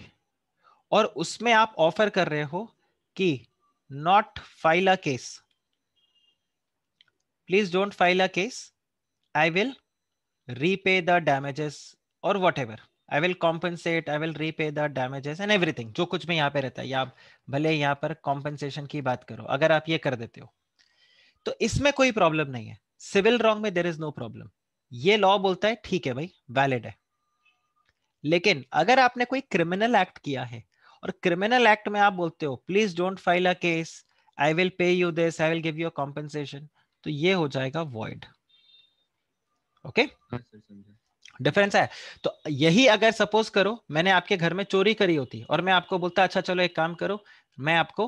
और उसमें आप ऑफर कर रहे हो कि not file a case please don't file a case. I will repay the damages or whatever. I will compensate I will repay the damages and everything जो कुछ भी यहाँ पे रहता है या आप भले यहाँ पर कॉम्पनसेशन की बात करो अगर आप ये कर देते हो तो इसमें कोई प्रॉब्लम नहीं है सिविल रॉन्ग में देर इज नो प्रॉब्लम ये लॉ बोलता है ठीक है भाई वैलिड है लेकिन अगर आपने कोई क्रिमिनल एक्ट किया है और क्रिमिनल एक्ट में आप बोलते हो please don't file a case I will pay you this I will give you a compensation तो ये हो जाएगा वॉइड ओके डिफरेंस है तो यही अगर सपोज करो मैंने आपके घर में चोरी करी होती और मैं आपको बोलता अच्छा चलो एक काम करो मैं आपको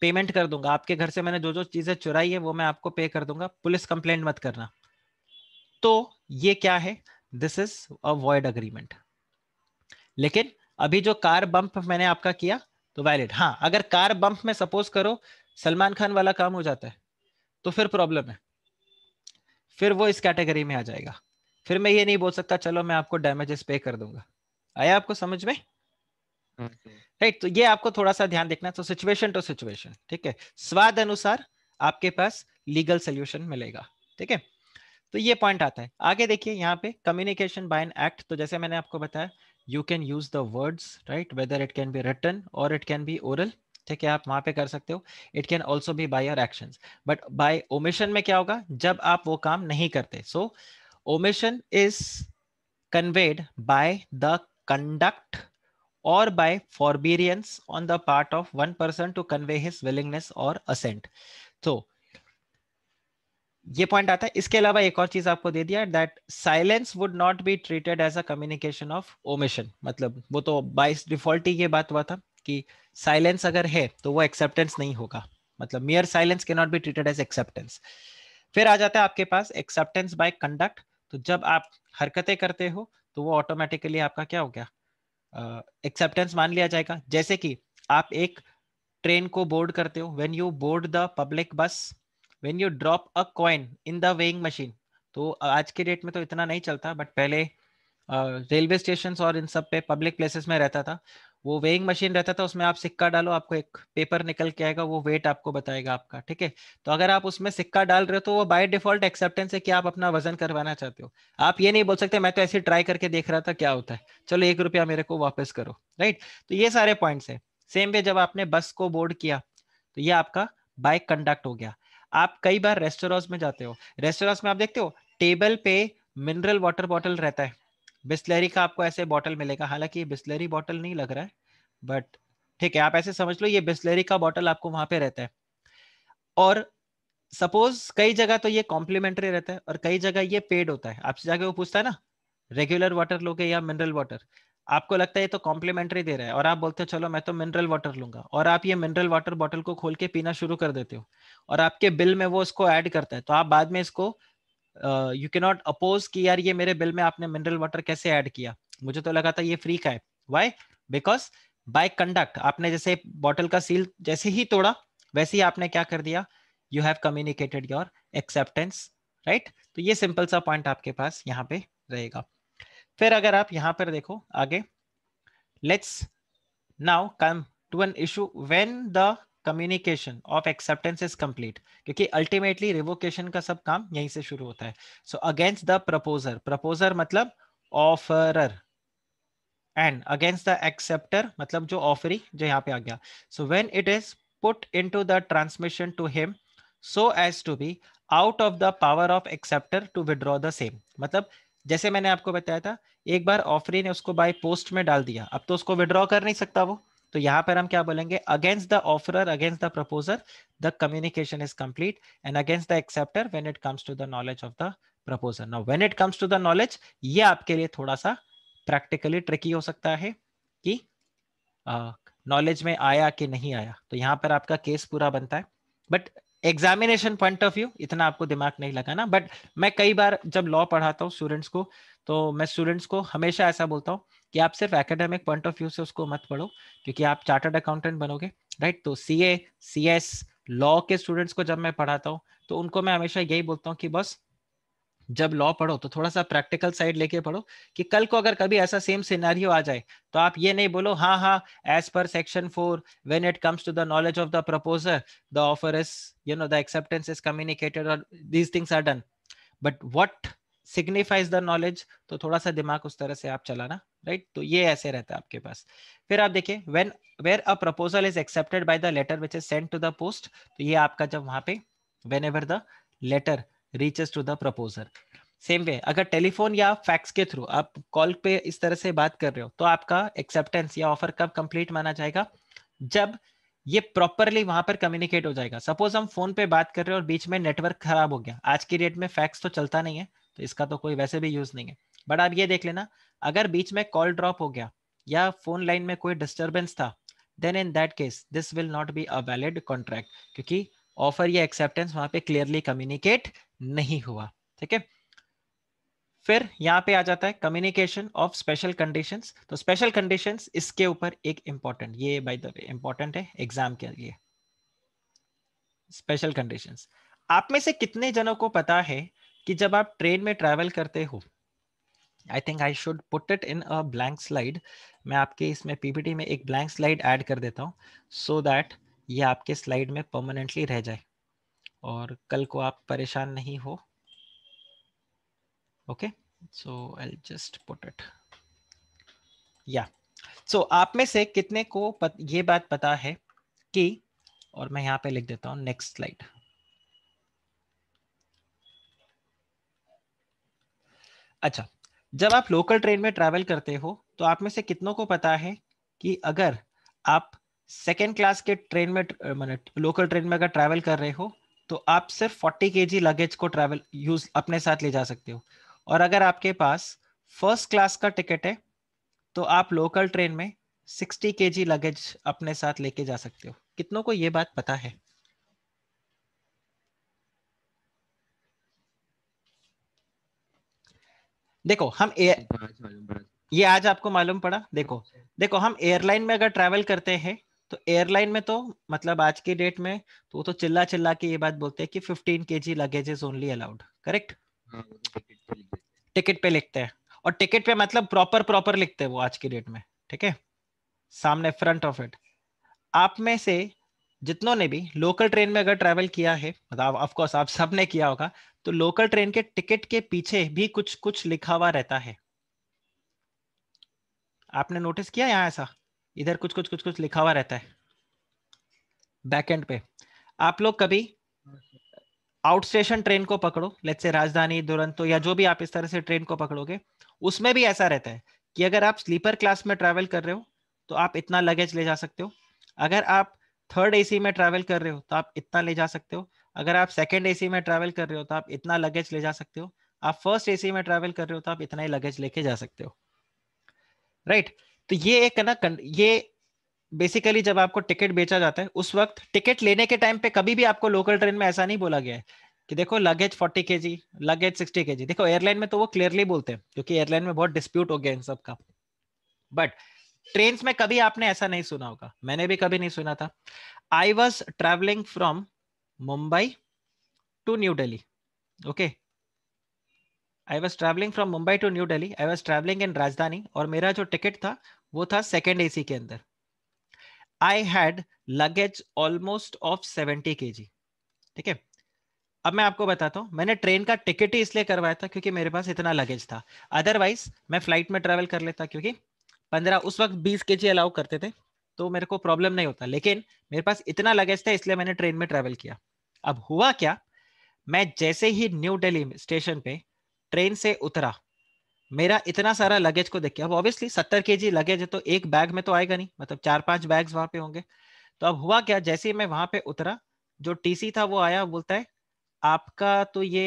पेमेंट कर दूंगा आपके घर से मैंने जो जो चीजें चुराई है वो मैं आपको पे कर दूंगा पुलिस कंप्लेंट मत करना तो ये क्या है this is a void agreement लेकिन अभी जो कार बम्प मैंने आपका किया तो वैलिड हाँ अगर कार बम्प में सपोज करो सलमान खान वाला काम हो जाता है तो फिर प्रॉब्लम है फिर वो इस कैटेगरी में आ जाएगा फिर मैं ये नहीं बोल सकता चलो मैं आपको डैमेजेस पे कर दूंगा आया आपको समझ में राइट हम्म। okay. तो ये आपको थोड़ा सा ध्यान देखना तो सिचुएशन टू सिचुएशन ठीक है स्वाद अनुसार आपके पास लीगल सोल्यूशन मिलेगा ठीक है तो ये पॉइंट आता है आगे देखिए यहाँ पे कम्युनिकेशन बाय एन एक्ट तो जैसे मैंने आपको बताया you can use the words right whether it can be written और इट कैन बी ओरल ठीक है आप वहां पे कर सकते हो इट कैन ऑल्सो भी by your action but by omission में क्या होगा जब आप वो काम नहीं करते so omission is conveyed by the conduct और by forbearance on the part of one person to convey his willingness और असेंट तो ये पॉइंट आता है इसके अलावा एक और चीज आपको दे दिया that silence would not be treated as a communication of omission मतलब वो तो बाय डिफॉल्ट ही ये बात हुआ था कि साइलेंस अगर है तो वो एक्सेप्टेंस नहीं होगा मतलब मियर साइलेंस के not be treated as acceptance फिर आ जाता है आपके पास एक्सेप्टेंस बाय कंडक्ट तो जब आप हरकतें करते हो तो वो ऑटोमेटिकली आपका क्या हो गया एक्सेप्टेंस uh, मान लिया जाएगा जैसे कि आप एक ट्रेन को बोर्ड करते हो when you board the public bus when you drop a coin in the weighing machine तो आज के डेट में तो इतना नहीं चलता बट पहले रेलवे uh, स्टेशन और इन सब पे पब्लिक प्लेसेस में रहता था वो वेइंग मशीन रहता था उसमें आप सिक्का डालो आपको एक पेपर निकल के आएगा वो वेट आपको बताएगा आपका ठीक है तो अगर आप उसमें सिक्का डाल रहे हो तो वो बाय डिफॉल्ट एक्सेप्टेंस है कि आप अपना वजन करवाना चाहते हो आप ये नहीं बोल सकते मैं तो ऐसे ट्राई करके देख रहा था क्या होता है चलो एक रुपया मेरे को वापस करो राइट तो ये सारे पॉइंट्स है सेम वे जब आपने बस को बोर्ड किया तो ये आपका बाइक कंडक्ट हो गया आप कई बार रेस्टोर में जाते हो रेस्टोर में आप देखते हो टेबल पे मिनरल वाटर बॉटल रहता है बिस्लरी का आपको ऐसे बॉटल मिलेगा हालांकि ये बिस्लरी बॉटल नहीं लग रहा है बट ठीक है आप ऐसे समझ लो ये बिस्लरी का बॉटल आपको वहां पे रहता है और सपोज कई जगह तो ये कॉम्प्लीमेंट्री रहता है और कई जगह ये पेड होता है आपसे जाके वो पूछता है ना रेगुलर वाटर लोगे या मिनरल वाटर आपको लगता है ये तो कॉम्प्लीमेंट्री दे रहा है और आप बोलते हो चलो मैं तो मिनरल वाटर लूंगा और आप ये मिनरल वाटर बॉटल को खोल के पीना शुरू कर देते हो और आपके बिल में वो उसको ऐड करता है तो आप बाद में इसको यू के नॉट अपोज कि यार ये मेरे बिल में आपने मिनरल वाटर कैसे ऐड किया मुझे तो लगा था ये फ्री का है वाई बिकॉज बाय कंडक्ट आपने जैसे बॉटल का सील जैसे ही तोड़ा वैसे ही आपने क्या कर दिया you have communicated your acceptance right तो ये सिंपल सा पॉइंट आपके पास यहाँ पे रहेगा फिर अगर आप यहाँ पर देखो आगे let's now come to an issue when the communication of acceptance is complete क्योंकि अल्टीमेटली रिवोकेशन का सब काम यहीं से शुरू होता है so against the proposer proposer मतलब offeror and against the acceptor मतलब जो ऑफरी जो यहाँ पे आ गया so when it is put into the transmission to him so as to be out of the power of acceptor to withdraw the same मतलब जैसे मैंने आपको बताया था एक बार ऑफरी ने उसको बाय पोस्ट में डाल दिया अब तो उसको विड्रॉ कर नहीं सकता वो तो यहाँ पर हम क्या बोलेंगे against the offeror against the proposer the communication is complete and against the acceptor when it comes to the knowledge of the proposer now when it comes to the knowledge ये आपके लिए थोड़ा सा प्रैक्टिकली ट्रिकी हो सकता है कि knowledge uh, में आया कि नहीं आया तो यहाँ पर आपका केस पूरा बनता है but examination point of view इतना आपको दिमाग नहीं लगाना बट मैं कई बार जब लॉ पढ़ाता हूँ स्टूडेंट्स को तो मैं स्टूडेंट्स को हमेशा ऐसा बोलता हूँ कि आप सिर्फ एकेडमिक पॉइंट ऑफ व्यू से उसको मत पढ़ो क्योंकि आप चार्टर्ड अकाउंटेंट बनोगे राइट तो C A C S law के स्टूडेंट्स को जब मैं पढ़ाता हूँ तो उनको मैं हमेशा यही बोलता हूँ कि बस जब लॉ पढ़ो तो थोड़ा सा प्रैक्टिकल साइड लेके पढ़ो कि कल को अगर कभी ऐसा सेम सिनेरियो आ जाए तो आप ये नहीं बोलो हाँ हाँ as per section four when it comes to the knowledge of the proposer the offer is you know the acceptance is communicated और these things are done but what signifies the knowledge तो थोड़ा सा दिमाग उस तरह से आप चलाना राइट right? तो ये ऐसे रहता है आपके पास फिर आप देखिए when were a proposal is accepted by the letter which is sent to the post तो ये आपका जब वहां पे whenever the letter reaches to the proposal same way अगर टेलीफोन या फैक्स के थ्रू आप कॉल पे इस तरह से बात कर रहे हो तो आपका एक्सेप्टेंस या ऑफर कब कंप्लीट माना जाएगा जब ये प्रॉपरली वहां पर कम्युनिकेट हो जाएगा सपोज हम फोन पे बात कर रहे हो और बीच में नेटवर्क खराब हो गया आज की डेट में फैक्स तो चलता नहीं है तो इसका तो कोई वैसे भी यूज नहीं है बट आप ये देख लेना अगर बीच में कॉल ड्रॉप हो गया या फोन लाइन में कोई डिस्टर्बेंस था then in that case this will not be a valid contract क्योंकि ऑफर या एक्सेप्टेंस वहां पे क्लियरली कम्युनिकेट नहीं हुआ ठीक है फिर यहाँ पे आ जाता है कम्युनिकेशन ऑफ स्पेशल कंडीशन तो स्पेशल कंडीशन इसके ऊपर एक इंपॉर्टेंट ये बाई द इंपॉर्टेंट है एग्जाम के लिए स्पेशल कंडीशन आप में से कितने जनों को पता है कि जब आप ट्रेन में ट्रेवल करते हो I think I should put it in a blank slide मैं आपके इसमें पीपीटी में एक ब्लैंक स्लाइड ऐड कर देता हूँ सो दैट ये आपके स्लाइड में परमानेंटली रह जाए और कल को आप परेशान नहीं हो okay so I just put it या सो आप में से कितने को पत, ये बात पता है कि और मैं यहाँ पे लिख देता हूँ नेक्स्ट स्लाइड अच्छा जब आप लोकल ट्रेन में ट्रैवल करते हो तो आप में से कितनों को पता है कि अगर आप सेकेंड क्लास के ट्रेन में मैंने लोकल ट्रेन में अगर ट्रैवल कर रहे हो तो आप सिर्फ 40 के लगेज को ट्रैवल यूज अपने साथ ले जा सकते हो और अगर आपके पास फर्स्ट क्लास का टिकट है तो आप लोकल ट्रेन में 60 के लगेज अपने साथ लेके जा सकते हो कितनों को ये बात पता है देखो हम अच्छा, ये आज आपको मालूम पड़ा देखो देखो हम एयरलाइन में अगर ट्रेवल करते हैं तो एयरलाइन में तो मतलब आज की डेट में तो वो तो चिल्ला चिल्ला के ये बात बोलते हैं कि 15 K G luggage is only allowed correct ticket पे लिखते हैं और टिकट पे मतलब प्रॉपर प्रॉपर लिखते हैं वो आज की डेट में ठीक है सामने फ्रंट ऑफ इट आप में से जितनों ने भी लोकल ट्रेन में अगर ट्रेवल किया है मतलब ऑफकोर्स आप सब ने किया होगा तो लोकल ट्रेन के टिकट के पीछे भी कुछ कुछ लिखा हुआ रहता है आपने नोटिस किया यहां ऐसा इधर कुछ कुछ कुछ कुछ लिखा हुआ रहता है बैक एंड पे आप लोग कभी आउट स्टेशन ट्रेन को पकड़ो लेट से राजधानी दुरंतो या जो भी आप इस तरह से ट्रेन को पकड़ोगे उसमें भी ऐसा रहता है कि अगर आप स्लीपर क्लास में ट्रेवल कर रहे हो तो आप इतना लगेज ले जा सकते हो अगर आप थर्ड एसी में ट्रैवल कर रहे हो तो आप इतना ले जा सकते हो अगर आप सेकेंड एसी में ट्रैवल कर रहे हो तो आप इतना लगेज ले जा सकते हो आप फर्स्ट एसी में ट्रैवल कर रहे हो तो आप इतना ही लगेज लेके जा सकते हो राइट right? तो ये एक ना ये बेसिकली जब आपको टिकट बेचा जाता है उस वक्त टिकट लेने के टाइम पे कभी भी आपको लोकल ट्रेन में ऐसा नहीं बोला गया है कि देखो लगेज फोर्टी के जी लगेज सिक्सटी के जी देखो एयरलाइन में तो वो क्लियरली बोलते हैं क्योंकि एयरलाइन में बहुत डिस्प्यूट हो गया इन सब का बट ट्रेन में कभी आपने ऐसा नहीं सुना होगा मैंने भी कभी नहीं सुना था I was travelling from Mumbai to New Delhi okay I was travelling from Mumbai to New Delhi I was travelling in Rajdhani और मेरा जो टिकट था वो था सेकेंड ए के अंदर I had luggage almost of seventy के ठीक है अब मैं आपको बताता हूँ मैंने ट्रेन का टिकट ही इसलिए करवाया था क्योंकि मेरे पास इतना लगेज था अदरवाइज मैं फ्लाइट में ट्रेवल कर लेता क्योंकि पंद्रह उस वक्त बीस के जी अलाउ करते थे तो मेरे को प्रॉब्लम नहीं होता लेकिन मेरे पास इतना लगेज था इसलिए मैंने ट्रेन में ट्रेवल किया अब हुआ क्या मैं जैसे ही न्यू दिल्ली स्टेशन पे ट्रेन से उतरा मेरा इतना सारा लगेज को देखिए अब ऑब्वियसली सत्तर के जी लगेज है तो एक बैग में तो आएगा नहीं मतलब चार पांच बैग्स वहां पे होंगे तो अब हुआ क्या जैसे ही मैं वहां पे उतरा जो टीसी था वो आया बोलता है आपका तो ये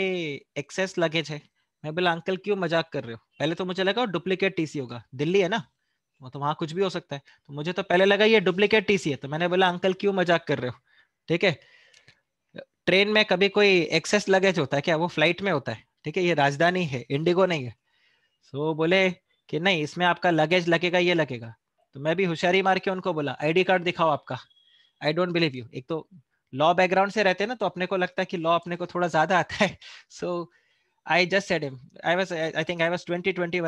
एक्सेस लगेज है मैं बोला अंकल क्यों मजाक कर रहे हो पहले तो मुझे लगा डुप्लीकेट टीसी होगा दिल्ली है ना तो मतलब वहां कुछ भी हो सकता है तो मुझे तो पहले लगा ये डुप्लीकेट टीसी है तो मैंने बोला अंकल क्यों मजाक कर रहे हो ठीक है ट्रेन में कभी कोई एक्सेस लगेज होता है क्या वो फ्लाइट में होता है ठीक है ये राजधानी है इंडिगो नहीं है सो so, बोले कि नहीं इसमें आपका लगेज लगेगा ये लगेगा तो मैं भी होशियारी मार के उनको बोला आईडी कार्ड दिखाओ आपका आई डोंट बिलीव यू एक तो लॉ बैकग्राउंड से रहते हैं ना तो अपने को लगता है कि लॉ अपने को थोड़ा ज्यादा आता है so I just said um I was I think I twenty twenty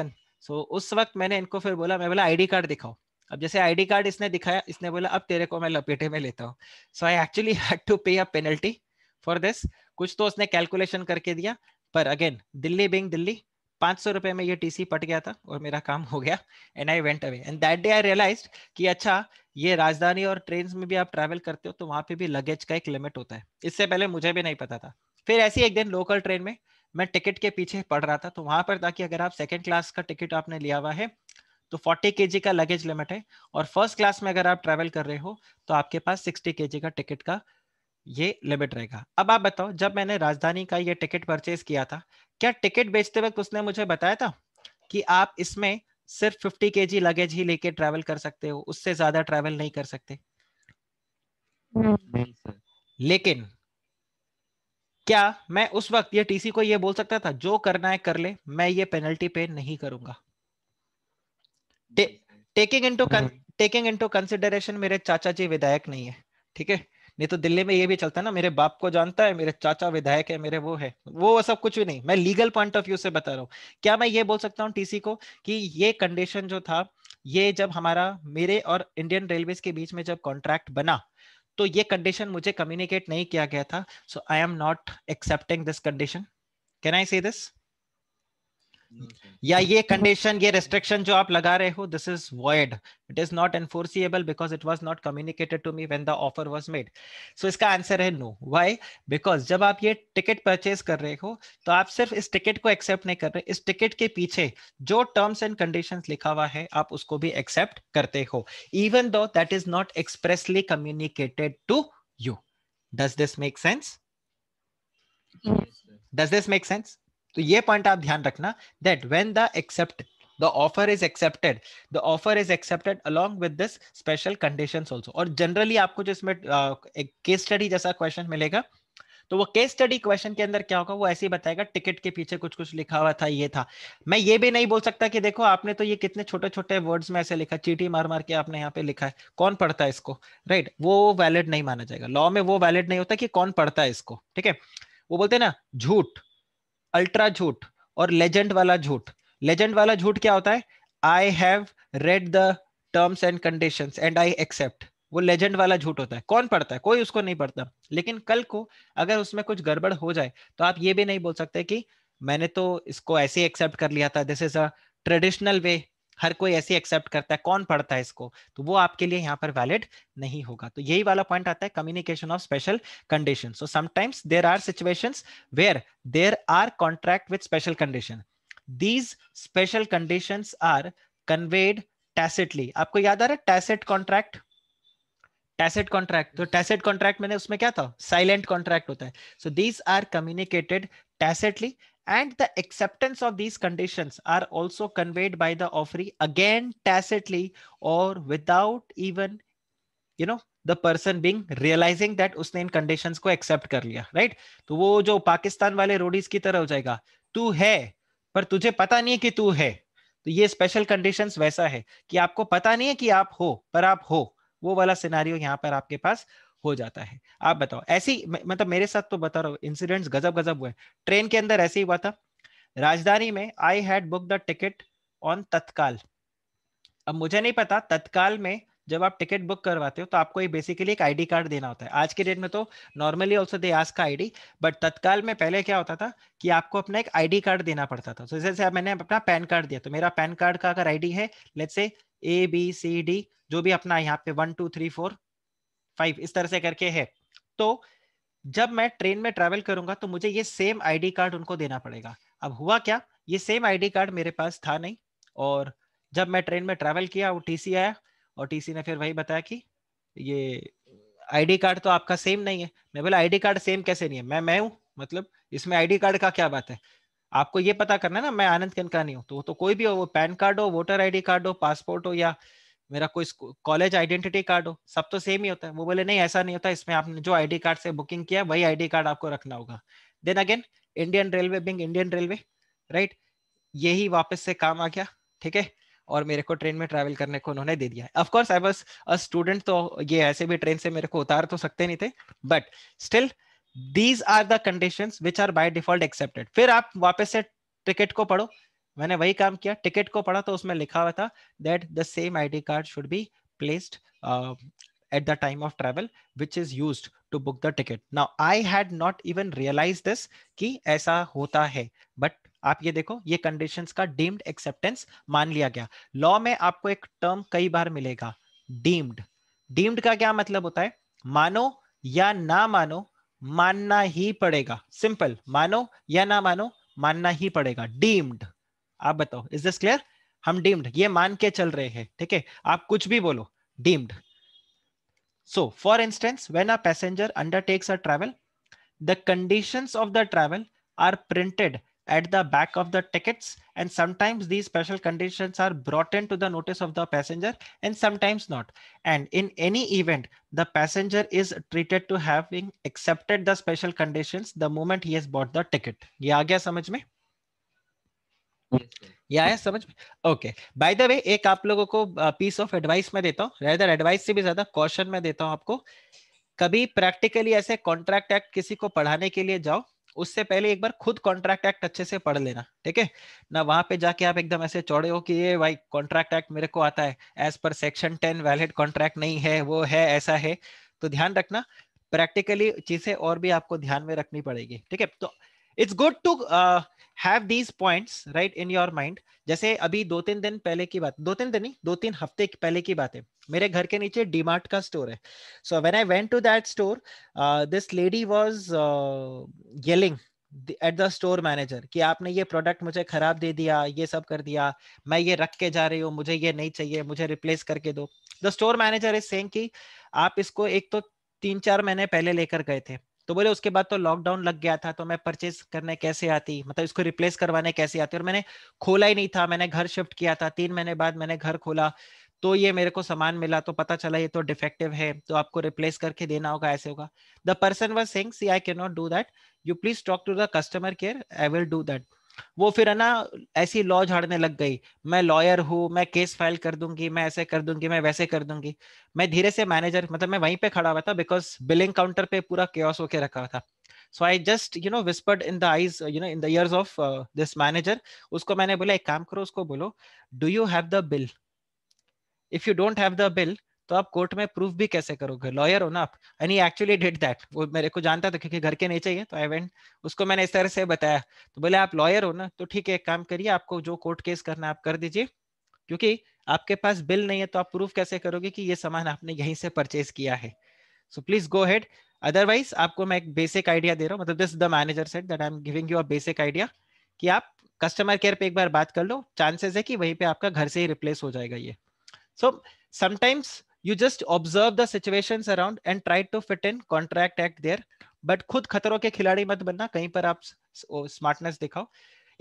so so, उस वक्त मैंने इनको फिर बोला मैं बोला आईडी कार्ड दिखाओ अब जैसे आईडी कार्ड इसने दिखाया इसने बोला अब तेरे को मैं लपेटे में लेता हूँ so I actually had to pay a penalty for this कुछ तो उसने कैलकुलेशन करके दिया पर अगेन दिल्ली बिंग दिल्ली पांच सौ रुपए में ये टीसी पट गया था और मेरा काम हो गया and I went away and that day I realise कि अच्छा ये राजधानी और ट्रेन में भी आप ट्रैवल करते हो तो वहां पे भी लगेज का एक लिमिट होता है इससे पहले मुझे भी नहीं पता था फिर ऐसी एक दिन लोकल ट्रेन में मैं टिकट के पीछे पढ़ रहा था तो वहां पर ताकि अगर आप सेकेंड क्लास का टिकट आपने लिया हुआ है तो 40 के का लगेज लिमिट है और फर्स्ट क्लास में अगर आप ट्रेवल कर रहे हो तो आपके पास 60 के का टिकट का ये लिमिट रहेगा अब आप बताओ जब मैंने राजधानी का ये टिकट परचेज किया था क्या टिकट बेचते वक्त उसने मुझे बताया था कि आप इसमें सिर्फ फिफ्टी के लगेज ही लेके ट्रैवल कर सकते हो उससे ज्यादा ट्रैवल नहीं कर सकते नहीं लेकिन क्या मैं उस वक्त ये टीसी को ये बोल सकता था जो करना है कर ले मैं ये पेनल्टी पे नहीं करूंगा taking into taking into consideration मेरे चाचा जी विधायक नहीं है ठीक है नहीं तो दिल्ली में ये भी चलता है ना मेरे बाप को जानता है मेरे चाचा विधायक है मेरे वो है वो सब कुछ भी नहीं मैं लीगल पॉइंट ऑफ व्यू से बता रहा हूँ क्या मैं ये बोल सकता हूँ टीसी को कि ये कंडीशन जो था ये जब हमारा मेरे और इंडियन रेलवे के बीच में जब कॉन्ट्रैक्ट बना तो ये कंडीशन मुझे कम्युनिकेट नहीं किया गया था so I am not accepting this condition can I see this या ये कंडीशन ये रेस्ट्रिक्शन जो आप लगा रहे हो this is void it is not enforceable because it was not communicated to me when the offer was made so इसका answer है नो वाई बिकॉज जब आप ये टिकट परचेज कर रहे हो तो आप सिर्फ इस टिकट को एक्सेप्ट नहीं कर रहे इस टिकट के पीछे जो टर्म्स एंड कंडीशन लिखा हुआ है आप उसको भी एक्सेप्ट करते हो even though that is not expressly communicated to you does this make sense does this make sense तो ये पॉइंट आप ध्यान रखना that when the accept the offer is accepted the offer is accepted along with this special conditions also और generally आपको जो इसमें एक case study जैसा question मिलेगा तो वो केस स्टडी क्वेश्चन के अंदर क्या होगा वो ऐसे ही बताएगा टिकट के पीछे कुछ कुछ लिखा हुआ था ये था मैं ये भी नहीं बोल सकता कि देखो आपने तो ये कितने छोटे छोटे वर्ड्स में ऐसे लिखा चीटी मार मार के आपने यहाँ पे लिखा है कौन पढ़ता है इसको राइट right? वो वैलिड नहीं माना जाएगा लॉ में वो वैलिड नहीं होता कि कौन पढ़ता है इसको ठीक है वो बोलते हैं ना झूठ अल्ट्रा झूठ और लेजेंड वाला झूठ लेजेंड वाला झूठ क्या होता है I have read the terms and condition and I accept वो लेजेंड वाला झूठ होता है कौन पढ़ता है कोई उसको नहीं पढ़ता लेकिन कल को अगर उसमें कुछ गड़बड़ हो जाए तो आप ये भी नहीं बोल सकते कि मैंने तो इसको ऐसे एक्सेप्ट कर लिया था this is a traditional way हर कोई ऐसे एक्सेप्ट करता है कौन पढ़ता है इसको तो वो आपके लिए यहाँ पर वैलिड नहीं होगा तो यही वाला पॉइंट आता है communication of special condition so sometimes there are situation where there are contract with special condition these special condition are conveyed tacitly आपको याद आ रहा है टैसेट कॉन्ट्रैक्ट टैसेट कॉन्ट्रैक्ट तो टैसेट कॉन्ट्रैक्ट मैंने उसमें क्या था साइलेंट कॉन्ट्रैक्ट होता है so these are communicated tacitly and the acceptance of these conditions are also conveyed by the offeree again tacitly or without even you know the person being realising that उसने इन conditions को accept कर लिया right right? तो वो जो पाकिस्तान वाले Roadies की तरह हो जाएगा तू है पर तुझे पता नहीं है कि तू है तो ये स्पेशल कंडीशंस वैसा है कि आपको पता नहीं है कि आप हो पर आप हो वो वाला सिनारियो यहाँ पर आपके पास हो जाता है आप बताओ ऐसी मतलब मेरे साथ तो बता रहा हूँ इंसिडेंट्स गजब गजब हुए ट्रेन के अंदर ऐसे ही हुआ था राजधानी में I had book the ticket on Tatkal अब मुझे नहीं पता तत्काल में जब आप टिकट बुक करवाते हो तो आपको ये बेसिकली एक आईडी कार्ड देना होता है आज के डेट में तो नॉर्मली ऑल्सो दे आज का आईडी बट तत्काल में पहले क्या होता था कि आपको अपना एक आईडी कार्ड देना पड़ता था तो जैसे मैंने अपना पैन कार्ड दिया तो मेरा पैन कार्ड का अगर आईडी है लेट से ए बी सी डी जो भी अपना यहाँ पे one two three four five इस तरह से करके है तो जब मैं ट्रेन में ट्रेवल करूंगा तो मुझे ये सेम आईडी कार्ड उनको देना पड़ेगा अब हुआ क्या ये सेम आईडी कार्ड मेरे पास था नहीं और जब मैं ट्रेन में ट्रेवल किया वो टीसी आया और टीसी ने फिर वही बताया कि ये आईडी कार्ड तो आपका सेम नहीं है मैं बोला आईडी कार्ड सेम कैसे नहीं है मैं मैं हूँ मतलब इसमें आईडी कार्ड का क्या बात है आपको ये पता करना है ना मैं आनंद कनका नहीं हूँ तो वो तो कोई भी हो वो पैन कार्ड हो वोटर आईडी कार्ड हो पासपोर्ट हो या मेरा कोई कॉलेज आइडेंटिटी कार्ड हो सब तो सेम ही होता है वो बोले नहीं ऐसा नहीं होता इसमें आपने जो आईडी कार्ड से बुकिंग किया वही आईडी कार्ड आपको रखना होगा then again Indian railway being Indian railway right यही वापस से काम आ गया ठीक है और मेरे को ट्रेन में ट्रैवल करने को उन्होंने दे दिया of course I was a student तो ये ऐसे भी ट्रेन से मेरे को उतार तो सकते नहीं थे but still these are the conditions which are by default accepted फिर आप वापस से टिकट को पढ़ो मैंने वही काम किया टिकट को पढ़ा तो उसमें लिखा हुआ था that the same ID card should be placed at the time of travel which is use to book the ticket now I had not even realise this कि ऐसा होता है बट आप ये देखो ये कंडीशंस का डीम्ड एक्सेप्टेंस मान लिया गया लॉ में आपको एक टर्म कई बार मिलेगा डीम्ड डीम्ड का क्या मतलब होता है मानो या ना मानो मानना ही पड़ेगा सिंपल मानो या ना मानो मानना ही पड़ेगा डीम्ड आप बताओ इज दिस क्लियर हम डीम्ड ये मान के चल रहे हैं ठीक है आप कुछ भी बोलो deemed so for instance when a passenger undertakes a travel the condition of the travel are printed at the back of the tickets and sometimes these special conditions are brought into the notice of the passenger and sometimes not and in any event the passenger is treated to having accepted the special conditions the moment he has bought the ticket ye aa gaya samajh mein या है समझ okay by the way एक आप लोगों को piece of advice मैं देता हूँ रेदर एडवाइस से भी ज्यादा क्वेश्चन मैं देता हूँ आपको कभी प्रैक्टिकली ऐसे कॉन्ट्रैक्ट एक्ट किसी को पढ़ाने के लिए जाओ उससे पहले एक बार खुद कॉन्ट्रैक्ट एक्ट अच्छे से पढ़ लेना ठीक है ना वहां पे जाके आप एकदम ऐसे चौड़े हो कि ये भाई कॉन्ट्रैक्ट एक्ट मेरे को आता है as per section ten valid contract नहीं है वो है ऐसा है तो ध्यान रखना प्रैक्टिकली चीजें और भी आपको ध्यान में रखनी पड़ेगी ठीक है तो it's good to have these points right in your mind जैसे अभी दो तीन दिन पहले की बात दो तीन दिन नहीं दो तीन हफ्ते पहले की बात है मेरे घर के नीचे डीमार्ट का स्टोर है so when I went to that store this lady was yelling at the store manager कि आपने ये प्रोडक्ट मुझे खराब दे दिया ये सब कर दिया मैं ये रख के जा रही हूँ मुझे ये नहीं चाहिए मुझे रिप्लेस करके दो the store manager is saying कि आप इसको एक तो तीन चार महीने पहले लेकर गए थे तो बोले उसके बाद तो लॉकडाउन लग गया था तो मैं परचेज करने कैसे आती मतलब इसको रिप्लेस करवाने कैसे आती और मैंने खोला ही नहीं था मैंने घर शिफ्ट किया था तीन महीने बाद मैंने घर खोला तो ये मेरे को सामान मिला तो पता चला ये तो डिफेक्टिव है तो आपको रिप्लेस करके देना होगा ऐसे होगा the person was saying see I can not do that you please talk to the customer care I will do that वो फिर है ना ऐसी लॉ झाड़ने लग गई मैं लॉयर हूँ मैं केस फाइल कर दूंगी मैं ऐसे कर दूंगी मैं वैसे कर दूंगी मैं धीरे से मैनेजर मतलब मैं वहीं पे खड़ा हुआ था बिकॉज बिलिंग काउंटर पे पूरा केस होके रखा था so I just you know whispered in the eyes you know in the of this manager उसको मैंने बोला एक काम करो उसको बोलो do you have the bill if you don't have the bill तो आप कोर्ट में प्रूफ भी कैसे करोगे लॉयर हो ना आप एंड एक्चुअली डिड दैट वो मेरे को जानता था क्योंकि घर के नहीं चाहिए तो आई वेंट उसको मैंने इस तरह से बताया तो बोले आप लॉयर हो ना तो ठीक है एक काम करिए आपको जो कोर्ट केस करना आप कर दीजिए क्योंकि आपके पास बिल नहीं है तो आप प्रूफ कैसे करोगे कि ये सामान आपने यहीं से परचेज किया है so please go ahead otherwise आपको मैं एक बेसिक आइडिया दे रहा हूँ मतलब this the manager said that I am giving you a basic idea कि आप कस्टमर केयर पे एक बार बात कर लो चांसेस है कि वहीं पे आपका घर से ही रिप्लेस हो जाएगा ये so so, sometimes you just observe situation around and try to fit in contract act there but खुद खतरों के खिलाड़ी मत बनना कहीं पर आप स्मार्टनेस दिखाओ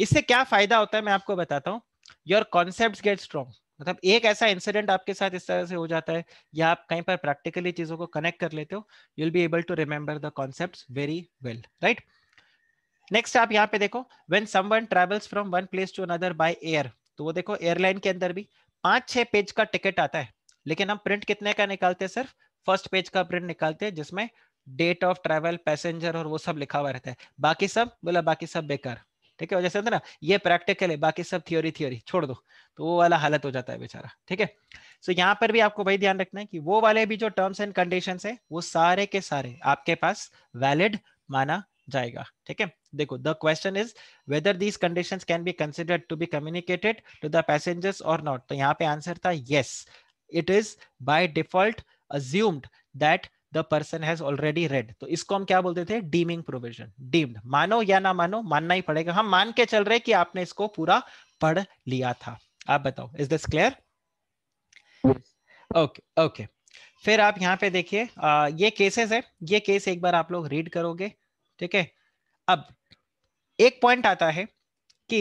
इससे क्या फायदा होता है मैं आपको बताता हूँ योर कॉन्सेप्ट गेट स्ट्रॉन्ग मतलब एक ऐसा इंसिडेंट आपके साथ इस तरह से हो जाता है या आप कहीं पर प्रैक्टिकली चीजों को कनेक्ट कर लेते हो you'll be able to remember the concept very well right next आप यहाँ पे देखो when someone travels from one place to another by air तो वो देखो एयरलाइन के अंदर भी पांच छह पेज का टिकट आता है लेकिन हम प्रिंट कितने का निकालते हैं सिर्फ फर्स्ट पेज का प्रिंट निकालते हैं जिसमें डेट ऑफ ट्रेवल पैसेंजर और वो सब लिखा हुआ रहता है बाकी सब बोला बाकी सब बेकार ठीक है जैसे होता ना ये प्रैक्टिकल है बाकी सब थ्योरी थ्योरी छोड़ दो तो वो वाला हालत हो जाता है बेचारा ठीक है सो यहाँ पर भी आपको वही ध्यान रखना है कि वो वाले भी जो टर्म्स एंड कंडीशन है वो सारे के सारे आपके पास वैलिड माना जाएगा ठीक है देखो the question is whether these condition can be considered to be communicated to the passengers और नॉट तो यहाँ पे आंसर था yes yes. It is by default assumed that the person has already read तो इसको हम क्या बोलते थे डीमिंग प्रोविजन डीम्ड मानो या ना मानो मानना ही पड़ेगा हम मान के चल रहे कि आपने इसको पूरा पढ़ लिया था आप बताओ is this clear okay okay फिर आप यहाँ पे देखिए ये केसेस है ये केस एक बार आप लोग रीड करोगे ठीक है अब एक पॉइंट आता है कि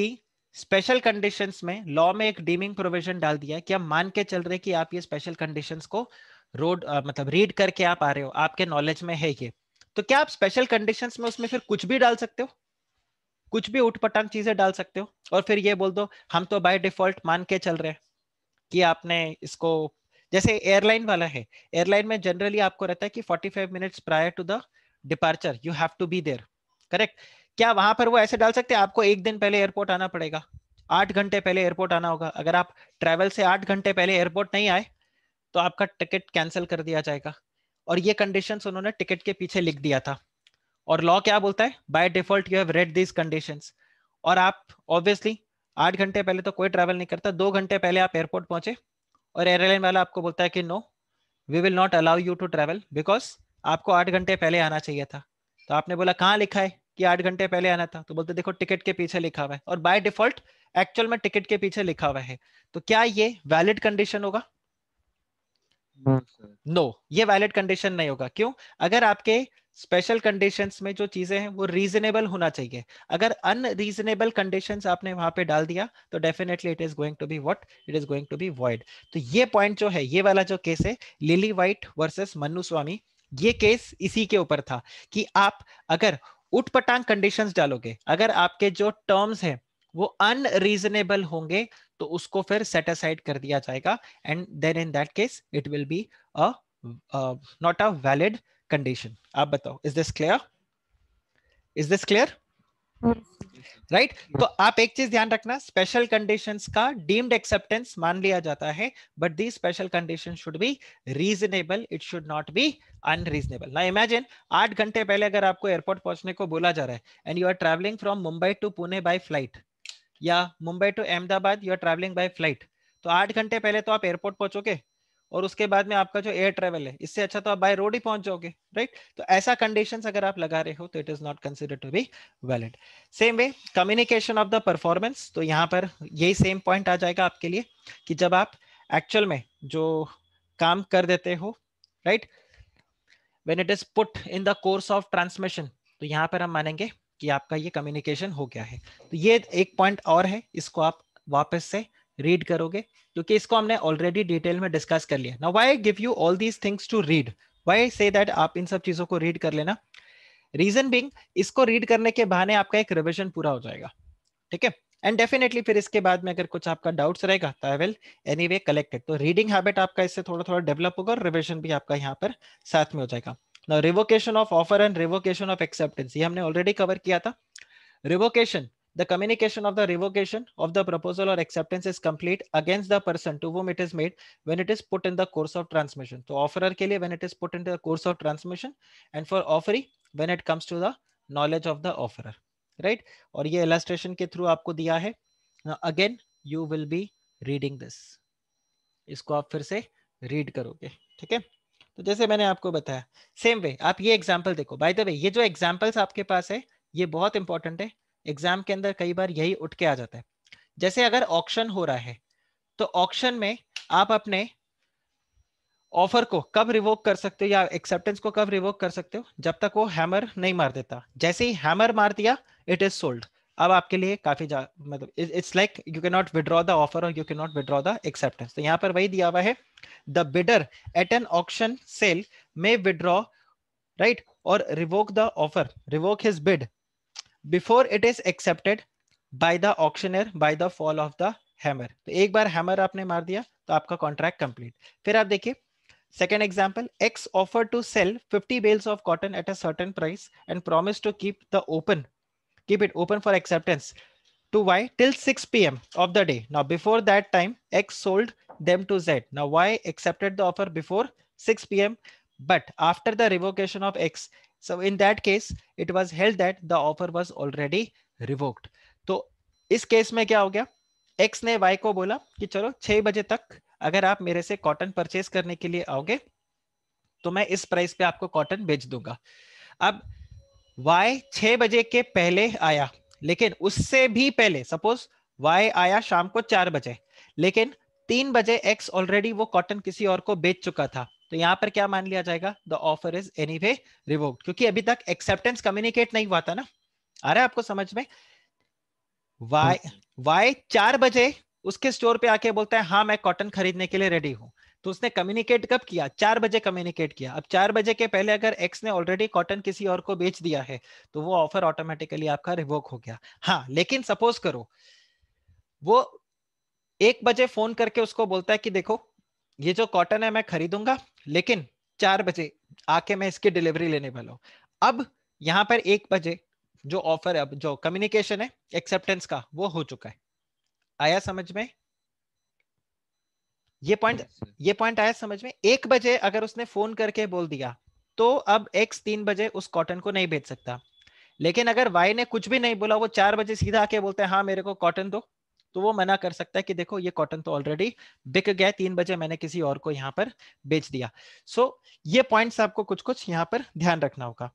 स्पेशल कंडीशंस में लॉ में एक डीमिंग प्रोविजन डाल दिया है कि हम मान के चल रहे कि आप ये स्पेशल कंडीशंस को रोड मतलब रीड करके आप आ रहे हो आपके नॉलेज में है ये तो क्या आप स्पेशल कंडीशंस में उसमें फिर कुछ भी डाल सकते हो कुछ भी उठपटांग चीजें डाल सकते हो और फिर ये बोल दो हम तो बाय डिफॉल्ट मान के चल रहे हैं कि आपने इसको जैसे एयरलाइन वाला है एयरलाइन में जनरली आपको रहता है कि 45 minutes prior to the departure you have to be there correct क्या वहां पर वो ऐसे डाल सकते हैं आपको एक दिन पहले एयरपोर्ट आना पड़ेगा आठ घंटे पहले एयरपोर्ट आना होगा अगर आप ट्रैवल से आठ घंटे पहले एयरपोर्ट नहीं आए तो आपका टिकट कैंसिल कर दिया जाएगा और ये कंडीशंस उन्होंने टिकट के पीछे लिख दिया था और लॉ क्या बोलता है by default you have read these conditions और आप ऑब्वियसली आठ घंटे पहले तो कोई ट्रैवल नहीं करता दो घंटे पहले आप एयरपोर्ट पहुंचे और एयरलाइन वाला आपको बोलता है कि no we will not allow you to travel because आपको आठ घंटे पहले आना चाहिए था तो आपने बोला कहाँ लिखा है कि आठ घंटे पहले आना था तो बोलते देखो टिकट के पीछे लिखा हुआ है और बाय डिफॉल्ट एक्चुअल में टिकट के पीछे लिखा हुआ है तो क्या ये वैलिड कंडीशन होगा नो no, ये वैलिड कंडीशन नहीं होगा क्यों अगर आपके स्पेशल कंडीशंस में जो चीजें हैं वो रीजनेबल होना चाहिए अगर अनरीजनेबल कंडीशंस आपने वहां पे डाल दिया तो definitely it is going to be what it is going to be void तो ये पॉइंट जो है ये वाला जो केस है Lily White versus Manu Swamy ये केस इसी के ऊपर था कि आप अगर उठपटांग कंडीशंस डालोगे अगर आपके जो टर्म्स हैं वो अनरीजनेबल होंगे तो उसको फिर सेट असाइड कर दिया जाएगा and then in that case it will be a not a valid condition आप बताओ is this clear is this clear right right? तो आप एक चीज ध्यान रखना स्पेशल कंडीशंस का डीम्ड एक्सेप्टेंस मान लिया जाता है but the special condition should be reasonable it should not be unreasonable ना इमेजिन आठ घंटे पहले अगर आपको एयरपोर्ट पहुंचने को बोला जा रहा है and you are travelling from Mumbai to Pune by flight या Mumbai to Ahmedabad you are travelling by flight तो आठ घंटे पहले तो आप एयरपोर्ट पहुंचोगे और उसके बाद में आपका जो एयर ट्रेवल है इससे अच्छा तो आप बाय रोड ही पहुंच जाओगे राइट तो ऐसा कंडीशंस अगर आप लगा रहे हो तो it is not consider to be valid same way communication of the performance तो यहाँ पर यही सेम पॉइंट आ जाएगा आपके लिए कि जब आप एक्चुअल में जो काम कर देते हो right when it is put in the course of transmission तो यहाँ पर हम मानेंगे कि आपका ये कम्युनिकेशन हो गया है तो ये एक पॉइंट और है इसको आप वापस से रीड करोगे क्योंकि इसको हमने ऑलरेडी डिटेल में डिस्कस कर लिया ना why give you all these things to read why say that आप इन सब चीजों को रीड कर लेना रीजन बिंग इसको रीड करने के बहाने आपका एक रिविजन पूरा हो जाएगा ठीक है एंड डेफिनेटली फिर इसके बाद में अगर कुछ आपका डाउट्स रहेगा तो I will anyway collected तो रीडिंग हैबिट आपका इससे थोड़ा थोड़ा डेवलप होगा और रिविजन भी आपका यहाँ पर साथ में हो जाएगा ना revocation of offer and revocation of acceptance ये हमने ऑलरेडी कवर किया था revocation the communication of the revocation of the proposal or acceptance is complete against the person to whom it is made when it is put in the course of transmission so offerer ke liye when it is put into the course of transmission and for offeree when it comes to the knowledge of the offerer right aur ye illustration ke through aapko diya hai Now, again you will be reading this isko aap fir se read karoge theek hai तो जैसे मैंने आपको बताया same way आप ये example देखो by the way ये जो एग्जाम्पल्स आपके पास है ये बहुत इंपॉर्टेंट है एग्जाम के अंदर कई बार यही उठ के आ जाता है जैसे अगर ऑक्शन हो रहा है तो ऑक्शन में आप अपने ऑफर को कब रिवोक कर सकते हो या एक्सेप्टेंस को कब रिवोक कर सकते हो जब तक वो हैमर नहीं मार देता जैसे ही हैमर मार दिया इट इज सोल्ड अब आपके लिए काफी मतलब it's like you can not withdraw the offer और you can not withdraw the acceptance तो यहाँ पर वही दिया हुआ है the bidder at an auction sale में विड्रॉ राइट और revoke the offer revoke his bid Before it is accepted by the auctioneer by the fall of the hammer. Hammer तो एक बार हैमर आपने मार दिया तो आपका कॉन्ट्रैक्ट कंप्लीट फिर आप Second example, X offered to sell 50 bales of cotton at a certain price and promised to keep the open, keep it open for acceptance to Y till 6 p.m. of the day. Now, before that time, X sold them to Z. Now, Y accepted the offer before 6 p.m. But after the revocation of X, So in that case, it was held that the offer was already revoked. तो इस case में क्या हो गया x ने Y को बोला कि चलो छह बजे तक अगर आप मेरे से कॉटन परचेस करने के लिए आओगे तो मैं इस प्राइस पे आपको कॉटन बेच दूंगा अब वाई छह बजे के पहले आया लेकिन उससे भी पहले सपोज वाई आया शाम को चार बजे लेकिन तीन बजे एक्स ऑलरेडी वो कॉटन किसी और को बेच चुका था तो यहाँ पर क्या मान लिया जाएगा the offer is anyway revoked क्योंकि अभी तक एक्सेप्टेंस कम्युनिकेट नहीं हुआ था ना आ रहा है आपको समझ में वाई वाई चार बजे उसके स्टोर पे आके बोलता है हाँ मैं कॉटन खरीदने के लिए रेडी हूँ तो उसने कम्युनिकेट कब किया चार बजे कम्युनिकेट किया अब चार बजे के पहले अगर एक्स ने ऑलरेडी कॉटन किसी और को बेच दिया है तो वो ऑफर ऑटोमेटिकली आपका रिवोक हो गया हाँ लेकिन सपोज करो वो एक बजे फोन करके उसको बोलता है कि देखो ये जो कॉटन है मैं खरीदूंगा लेकिन चार बजे आके मैं इसकी डिलीवरी लेने वाला हूँ अब यहाँ पर एक बजे जो ऑफर है अब जो कम्युनिकेशन है एक्सेप्टेंस का वो हो चुका है आया समझ में ये पॉइंट ये पॉइंट आया समझ में एक बजे अगर उसने फोन करके बोल दिया तो अब एक्स तीन बजे उस कॉटन को नहीं भेज सकता लेकिन अगर वाई ने कुछ भी नहीं बोला वो चार बजे सीधा आके बोलते हैं हाँ मेरे को कॉटन दो तो वो मना कर सकता है कि देखो ये कॉटन तो ऑलरेडी बिक गया तीन बजे मैंने किसी और को यहाँ पर बेच दिया सो so, ये पॉइंट्स आपको कुछ कुछ यहाँ पर ध्यान रखना होगा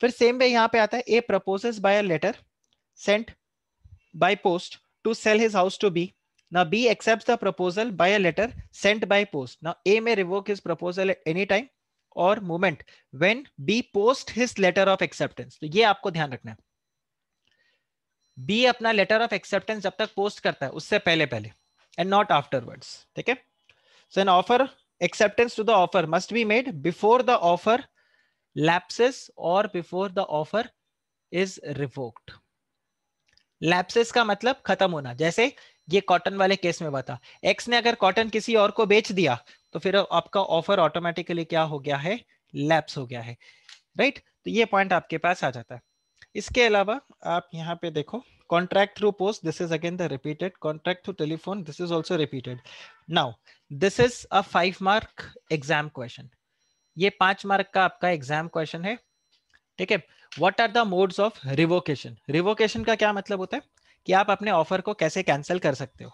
फिर सेम वे यहाँ पे आता है A proposes by a letter sent by post to sell his house to B ना B accept the proposal by a letter sent by post ना A may revoke his proposal at any time और moment when B post his letter of acceptance तो ये आपको ध्यान रखना है B अपना लेटर ऑफ एक्सेप्टेंस जब तक पोस्ट करता है उससे पहले पहले एंड नॉट आफ्टरवर्ड्स ठीक है so an offer acceptance to the offer must be made before the offer lapses और before the offer is revoked lapses का मतलब खत्म होना जैसे ये कॉटन वाले केस में बता एक्स ने अगर कॉटन किसी और को बेच दिया तो फिर आपका ऑफर ऑटोमेटिकली क्या हो गया है लैप्स हो गया है राइट right? तो ये पॉइंट आपके पास आ जाता है इसके अलावा आप यहाँ पे देखो contract through post this is again the repeated contract through telephone this is also repeated now this is a five mark exam question ये पांच मार्क का आपका एग्जाम क्वेश्चन है ठीक है what are the modes of revocation revocation का क्या मतलब होता है कि आप अपने ऑफर को कैसे कैंसिल कर सकते हो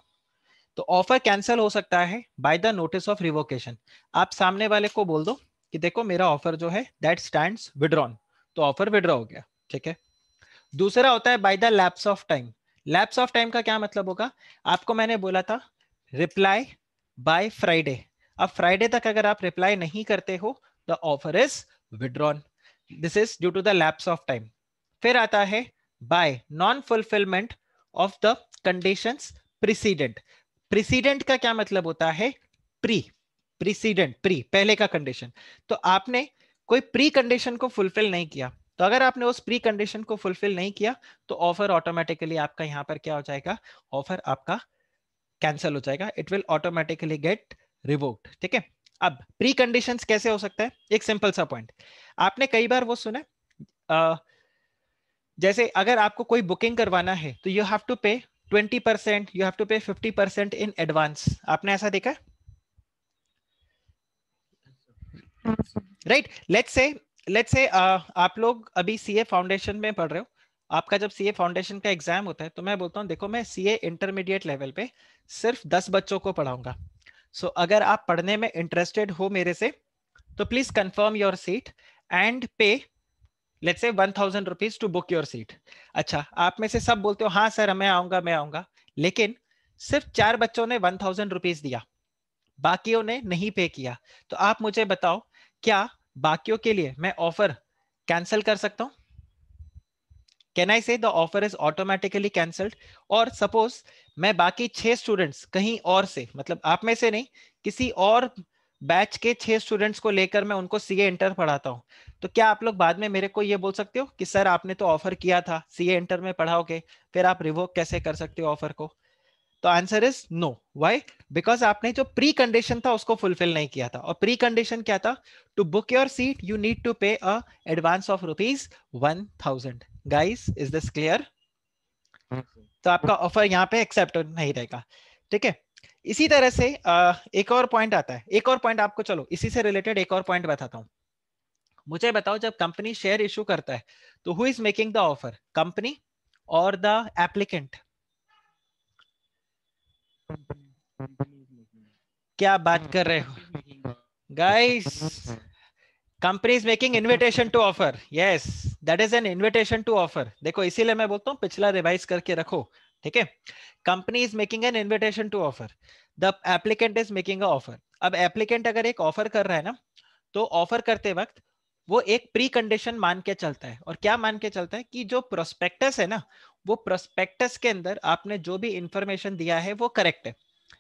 तो ऑफर कैंसिल हो सकता है by the notice of revocation आप सामने वाले को बोल दो कि देखो मेरा ऑफर जो है दैट स्टैंड विड्रॉन तो ऑफर विड्रॉ हो गया ठीक है दूसरा होता है by the lapse of time lapse of time का क्या मतलब होगा आपको मैंने बोला था रिप्लाई बाय फ्राइडे अब फ्राइडे तक अगर आप रिप्लाई नहीं करते हो the offer is withdrawn this is due to the lapse of time फिर आता है by non fulfilment of the condition precedent precedent का क्या मतलब होता है प्री प्रिसीडेंट प्री पहले का कंडीशन तो आपने कोई प्री कंडीशन को फुलफिल नहीं किया तो अगर आपने उस प्री कंडीशन को फुलफिल नहीं किया तो ऑफर ऑटोमेटिकली आपका यहाँ पर क्या हो जाएगा ऑफर आपका कैंसिल हो जाएगा it will automatically get revoked ठीक है अब प्री कंडीशन कैसे हो सकता है एक सिंपल सा पॉइंट आपने कई बार वो सुना आ, जैसे अगर आपको कोई बुकिंग करवाना है तो you have to pay twenty percent you have to pay fifty percent in advance आपने ऐसा देखा right let's say let's say uh, आप लोग अभी सीए फाउंडेशन में पढ़ रहे हो आपका जब सीए फाउंडेशन का एग्जाम होता है तो मैं बोलता हूँ देखो मैं सीए इंटरमीडिएट लेवल पे सिर्फ दस बच्चों को पढ़ाऊंगा सो so, अगर आप पढ़ने में इंटरेस्टेड हो मेरे से तो please confirm your seat and pay let's say one thousand rupees to book your seat अच्छा आप में से सब बोलते हो हाँ सर मैं आऊंगा मैं आऊंगा लेकिन सिर्फ चार बच्चों ने वन थाउजेंड रुपीज दिया बाकियों ने नहीं पे किया तो आप मुझे बताओ क्या बाकियों के लिए मैं ऑफर कैंसिल कर सकता हूं can I say the offer is automatically cancelled और सपोज मैं बाकी छह स्टूडेंट्स कहीं और से मतलब आप में से नहीं किसी और बैच के छह स्टूडेंट्स को लेकर मैं उनको सीए इंटर पढ़ाता हूँ तो क्या आप लोग बाद में मेरे को ये बोल सकते हो कि सर आपने तो ऑफर किया था सीए इंटर में पढ़ाओगे फिर आप रिवोक कैसे कर सकते हो ऑफर को तो answer is no why because आपने जो प्री कंडीशन था उसको फुलफिल नहीं किया था और प्री कंडीशन क्या था to book your seat you need to pay a advance of rupees one thousand guys is this clear तो आपका ऑफर यहाँ पे एक्सेप्ट नहीं रहेगा ठीक है इसी तरह से एक और पॉइंट आता है एक और पॉइंट आपको चलो इसी से रिलेटेड एक और पॉइंट बताता हूँ मुझे बताओ जब कंपनी शेयर इशू करता है तो who is making the offer company और द एप्लीकेंट क्या बात कर रहे हो guys company is making invitation to offer yes that is an invitation to offer देखो इसीलिए मैं बोलता हूँ पिछला रिवाइज करके रखो ठीक है company is making an invitation to offer the applicant is making a offer अब एप्लीकेंट अगर एक ऑफर कर रहा है ना तो ऑफर करते वक्त वो एक प्री कंडीशन मान के चलता है और क्या मान के चलता है कि जो प्रोस्पेक्टस है ना वो प्रोस्पेक्टस के अंदर आपने जो भी इंफॉर्मेशन दिया है वो करेक्ट है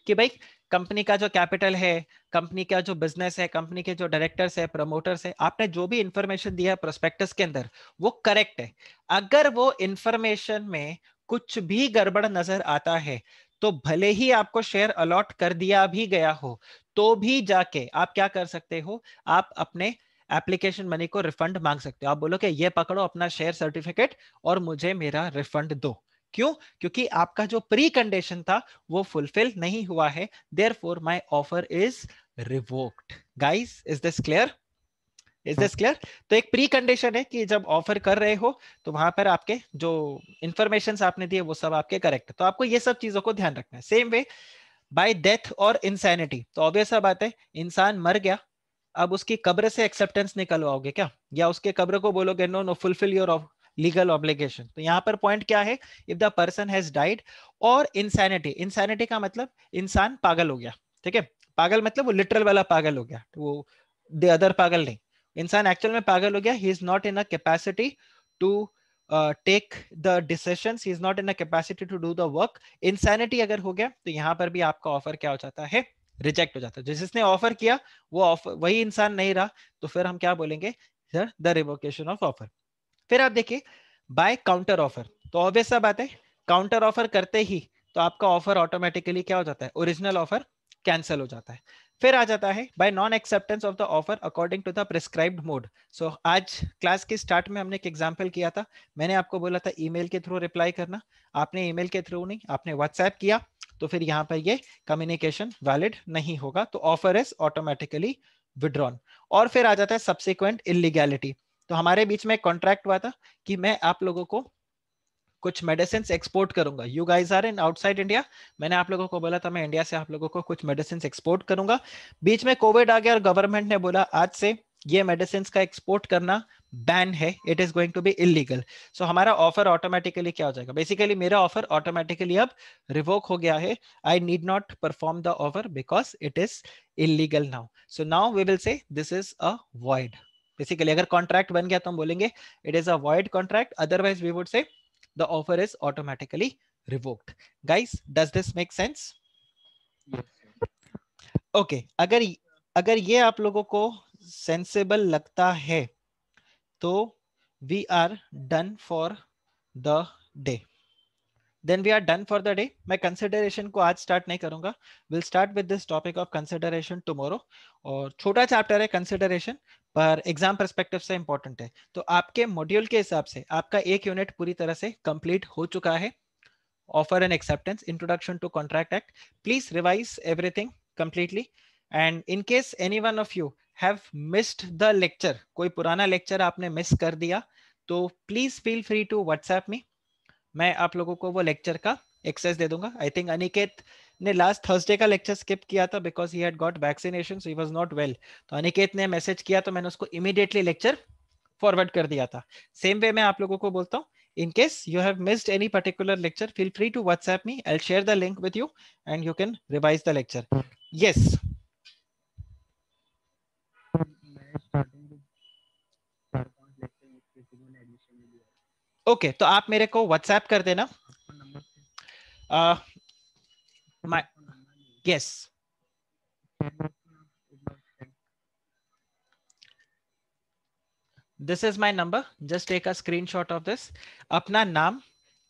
कि भाई कंपनी का जो कैपिटल है कंपनी का जो बिजनेस है कंपनी के जो डायरेक्टर्स है प्रमोटर्स है आपने जो भी इंफॉर्मेशन दिया है प्रोस्पेक्टस के अंदर वो करेक्ट है अगर वो इंफॉर्मेशन में कुछ भी गड़बड़ नजर आता है तो भले ही आपको शेयर अलॉट कर दिया भी गया हो तो भी जाके आप क्या कर सकते हो आप अपने एप्लीकेशन मनी को रिफंड मांग सकते हो आप बोलो कि ये पकड़ो अपना शेयर सर्टिफिकेट और मुझे मेरा रिफंड दो क्यों क्योंकि आपका जो प्री कंडीशन था वो फुलफिल नहीं हुआ है therefore my offer is revoked guys is this clear is this clear तो एक प्री कंडीशन है कि जब ऑफर कर रहे हो तो वहां पर आपके जो इंफॉर्मेशन आपने दिए वो सब आपके करेक्ट तो आपको ये सब चीजों को ध्यान रखना है सेम वे बाई डेथ और इंसैनिटी तो ऑब्वियस बात है इंसान मर गया अब उसकी कब्र से एक्सेप्टेंस निकलवाओगे क्या या उसके कब्र को बोलोगे no no fulfil your legal obligation तो यहाँ पर पॉइंट क्या है if the person has died और इंसैनिटी इंसैनिटी का मतलब इंसान पागल हो गया ठीक है पागल मतलब वो लिटरल वाला पागल हो गया वो दे अदर पागल नहीं इंसान एक्चुअल में पागल हो गया he is not in a capacity to take the decisions he is not in a capacity to do the work insanity अगर हो गया तो यहाँ पर भी आपका ऑफर क्या हो जाता है रिजेक्ट हो जाता है जिसने ऑफर किया वो ऑफर वही इंसान नहीं रहा तो फिर हम क्या बोलेंगे sir the revocation of offer फिर आप देखिए बाय काउंटर ऑफर तो ऑब्वियस सब बात है काउंटर ऑफर करते ही तो आपका ऑफर ऑटोमेटिकली क्या हो जाता है ओरिजिनल ऑफर कैंसिल हो जाता है फिर आ जाता है by non acceptance of the offer according to the prescribed mode so आज क्लास के स्टार्ट में हमने एक एग्जांपल किया था मैंने आपको बोला था ईमेल के थ्रू रिप्लाई करना आपने ईमेल के थ्रू नहीं आपने व्हाट्सएप किया तो फिर यहाँ पर ये कम्युनिकेशन वैलिड नहीं होगा तो ऑफर इज ऑटोमेटिकली विड्रॉन और फिर आ जाता है सब्सिक्वेंट इलीगैलिटी तो हमारे बीच में कॉन्ट्रैक्ट हुआ था कि मैं आप लोगों को कुछ मेडिसिन एक्सपोर्ट करूंगा you guys are in outside India मैंने आप लोगों को बोला था मैं इंडिया से आप लोगों को कुछ मेडिसिन एक्सपोर्ट करूंगा बीच में कोविड आ गया और गवर्नमेंट ने बोला आज से ये मेडिसिन का एक्सपोर्ट करना बैन है it is going to be illegal so हमारा ऑफर ऑटोमेटिकली क्या हो जाएगा बेसिकली मेरा ऑफर ऑटोमेटिकली अब रिवोक हो गया है I need not perform the offer because it is illegal now so now we will say this is a void basically अगर कॉन्ट्रैक्ट बन गया तो हम बोलेंगे it is a void contract otherwise we would say the offer is automatically revoked guys does this make sense okay अगर अगर ये आप लोगों को सेंसेबल लगता है तो we are done for the day then we are done for the day मैं कंसिडरेशन को आज स्टार्ट नहीं करूंगा will start with this topic of consideration tomorrow और छोटा चैप्टर है कंसिडरेशन पर एग्जाम परस्पेक्टिव से इंपॉर्टेंट है तो आपके मॉड्यूल के हिसाब से आपका एक यूनिट पूरी तरह से कंप्लीट हो चुका है offer and acceptance introduction to contract act please revise everything completely and in case any one of you have missed the lecture कोई पुराना लेक्चर आपने मिस कर दिया तो please feel free to WhatsApp में मैं आप लोगों को वो लेक्चर का एक्सेस दे दूंगा आई थिंक अनिकेत ने लास्ट थर्सडे का लेक्चर स्किप किया था because he had got vaccination so he was not well तो अनिकेत ने मैसेज किया तो मैंने उसको इमीडिएटली लेक्चर फॉरवर्ड कर दिया था सेम वे मैं आप लोगों को बोलता हूँ in case you have missed any particular lecture feel free to whatsapp me i'll share the link with you and you can revise the lecture yes okay तो आप मेरे को व्हाट्सएप कर देना yes this is my number just take a screenshot of this अपना नाम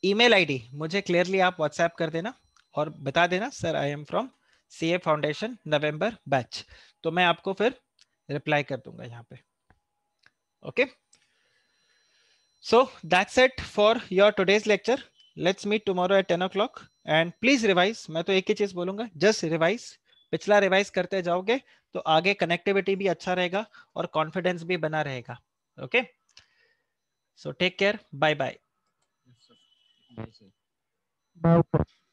email ID मुझे clearly आप व्हाट्सएप कर देना और बता देना sir I am from C A foundation November batch तो मैं आपको फिर रिप्लाई कर दूंगा यहाँ पे okay okay? So that's it for your today's lecture. Let's meet tomorrow at 10 o'clock and please revise. main to ek hi cheez bolunga just revise. pichla revise karte jaoge to aage पिछला revise करते जाओगे तो आगे connectivity भी अच्छा रहेगा और confidence भी bye रहेगा okay sir. bye sir bye sir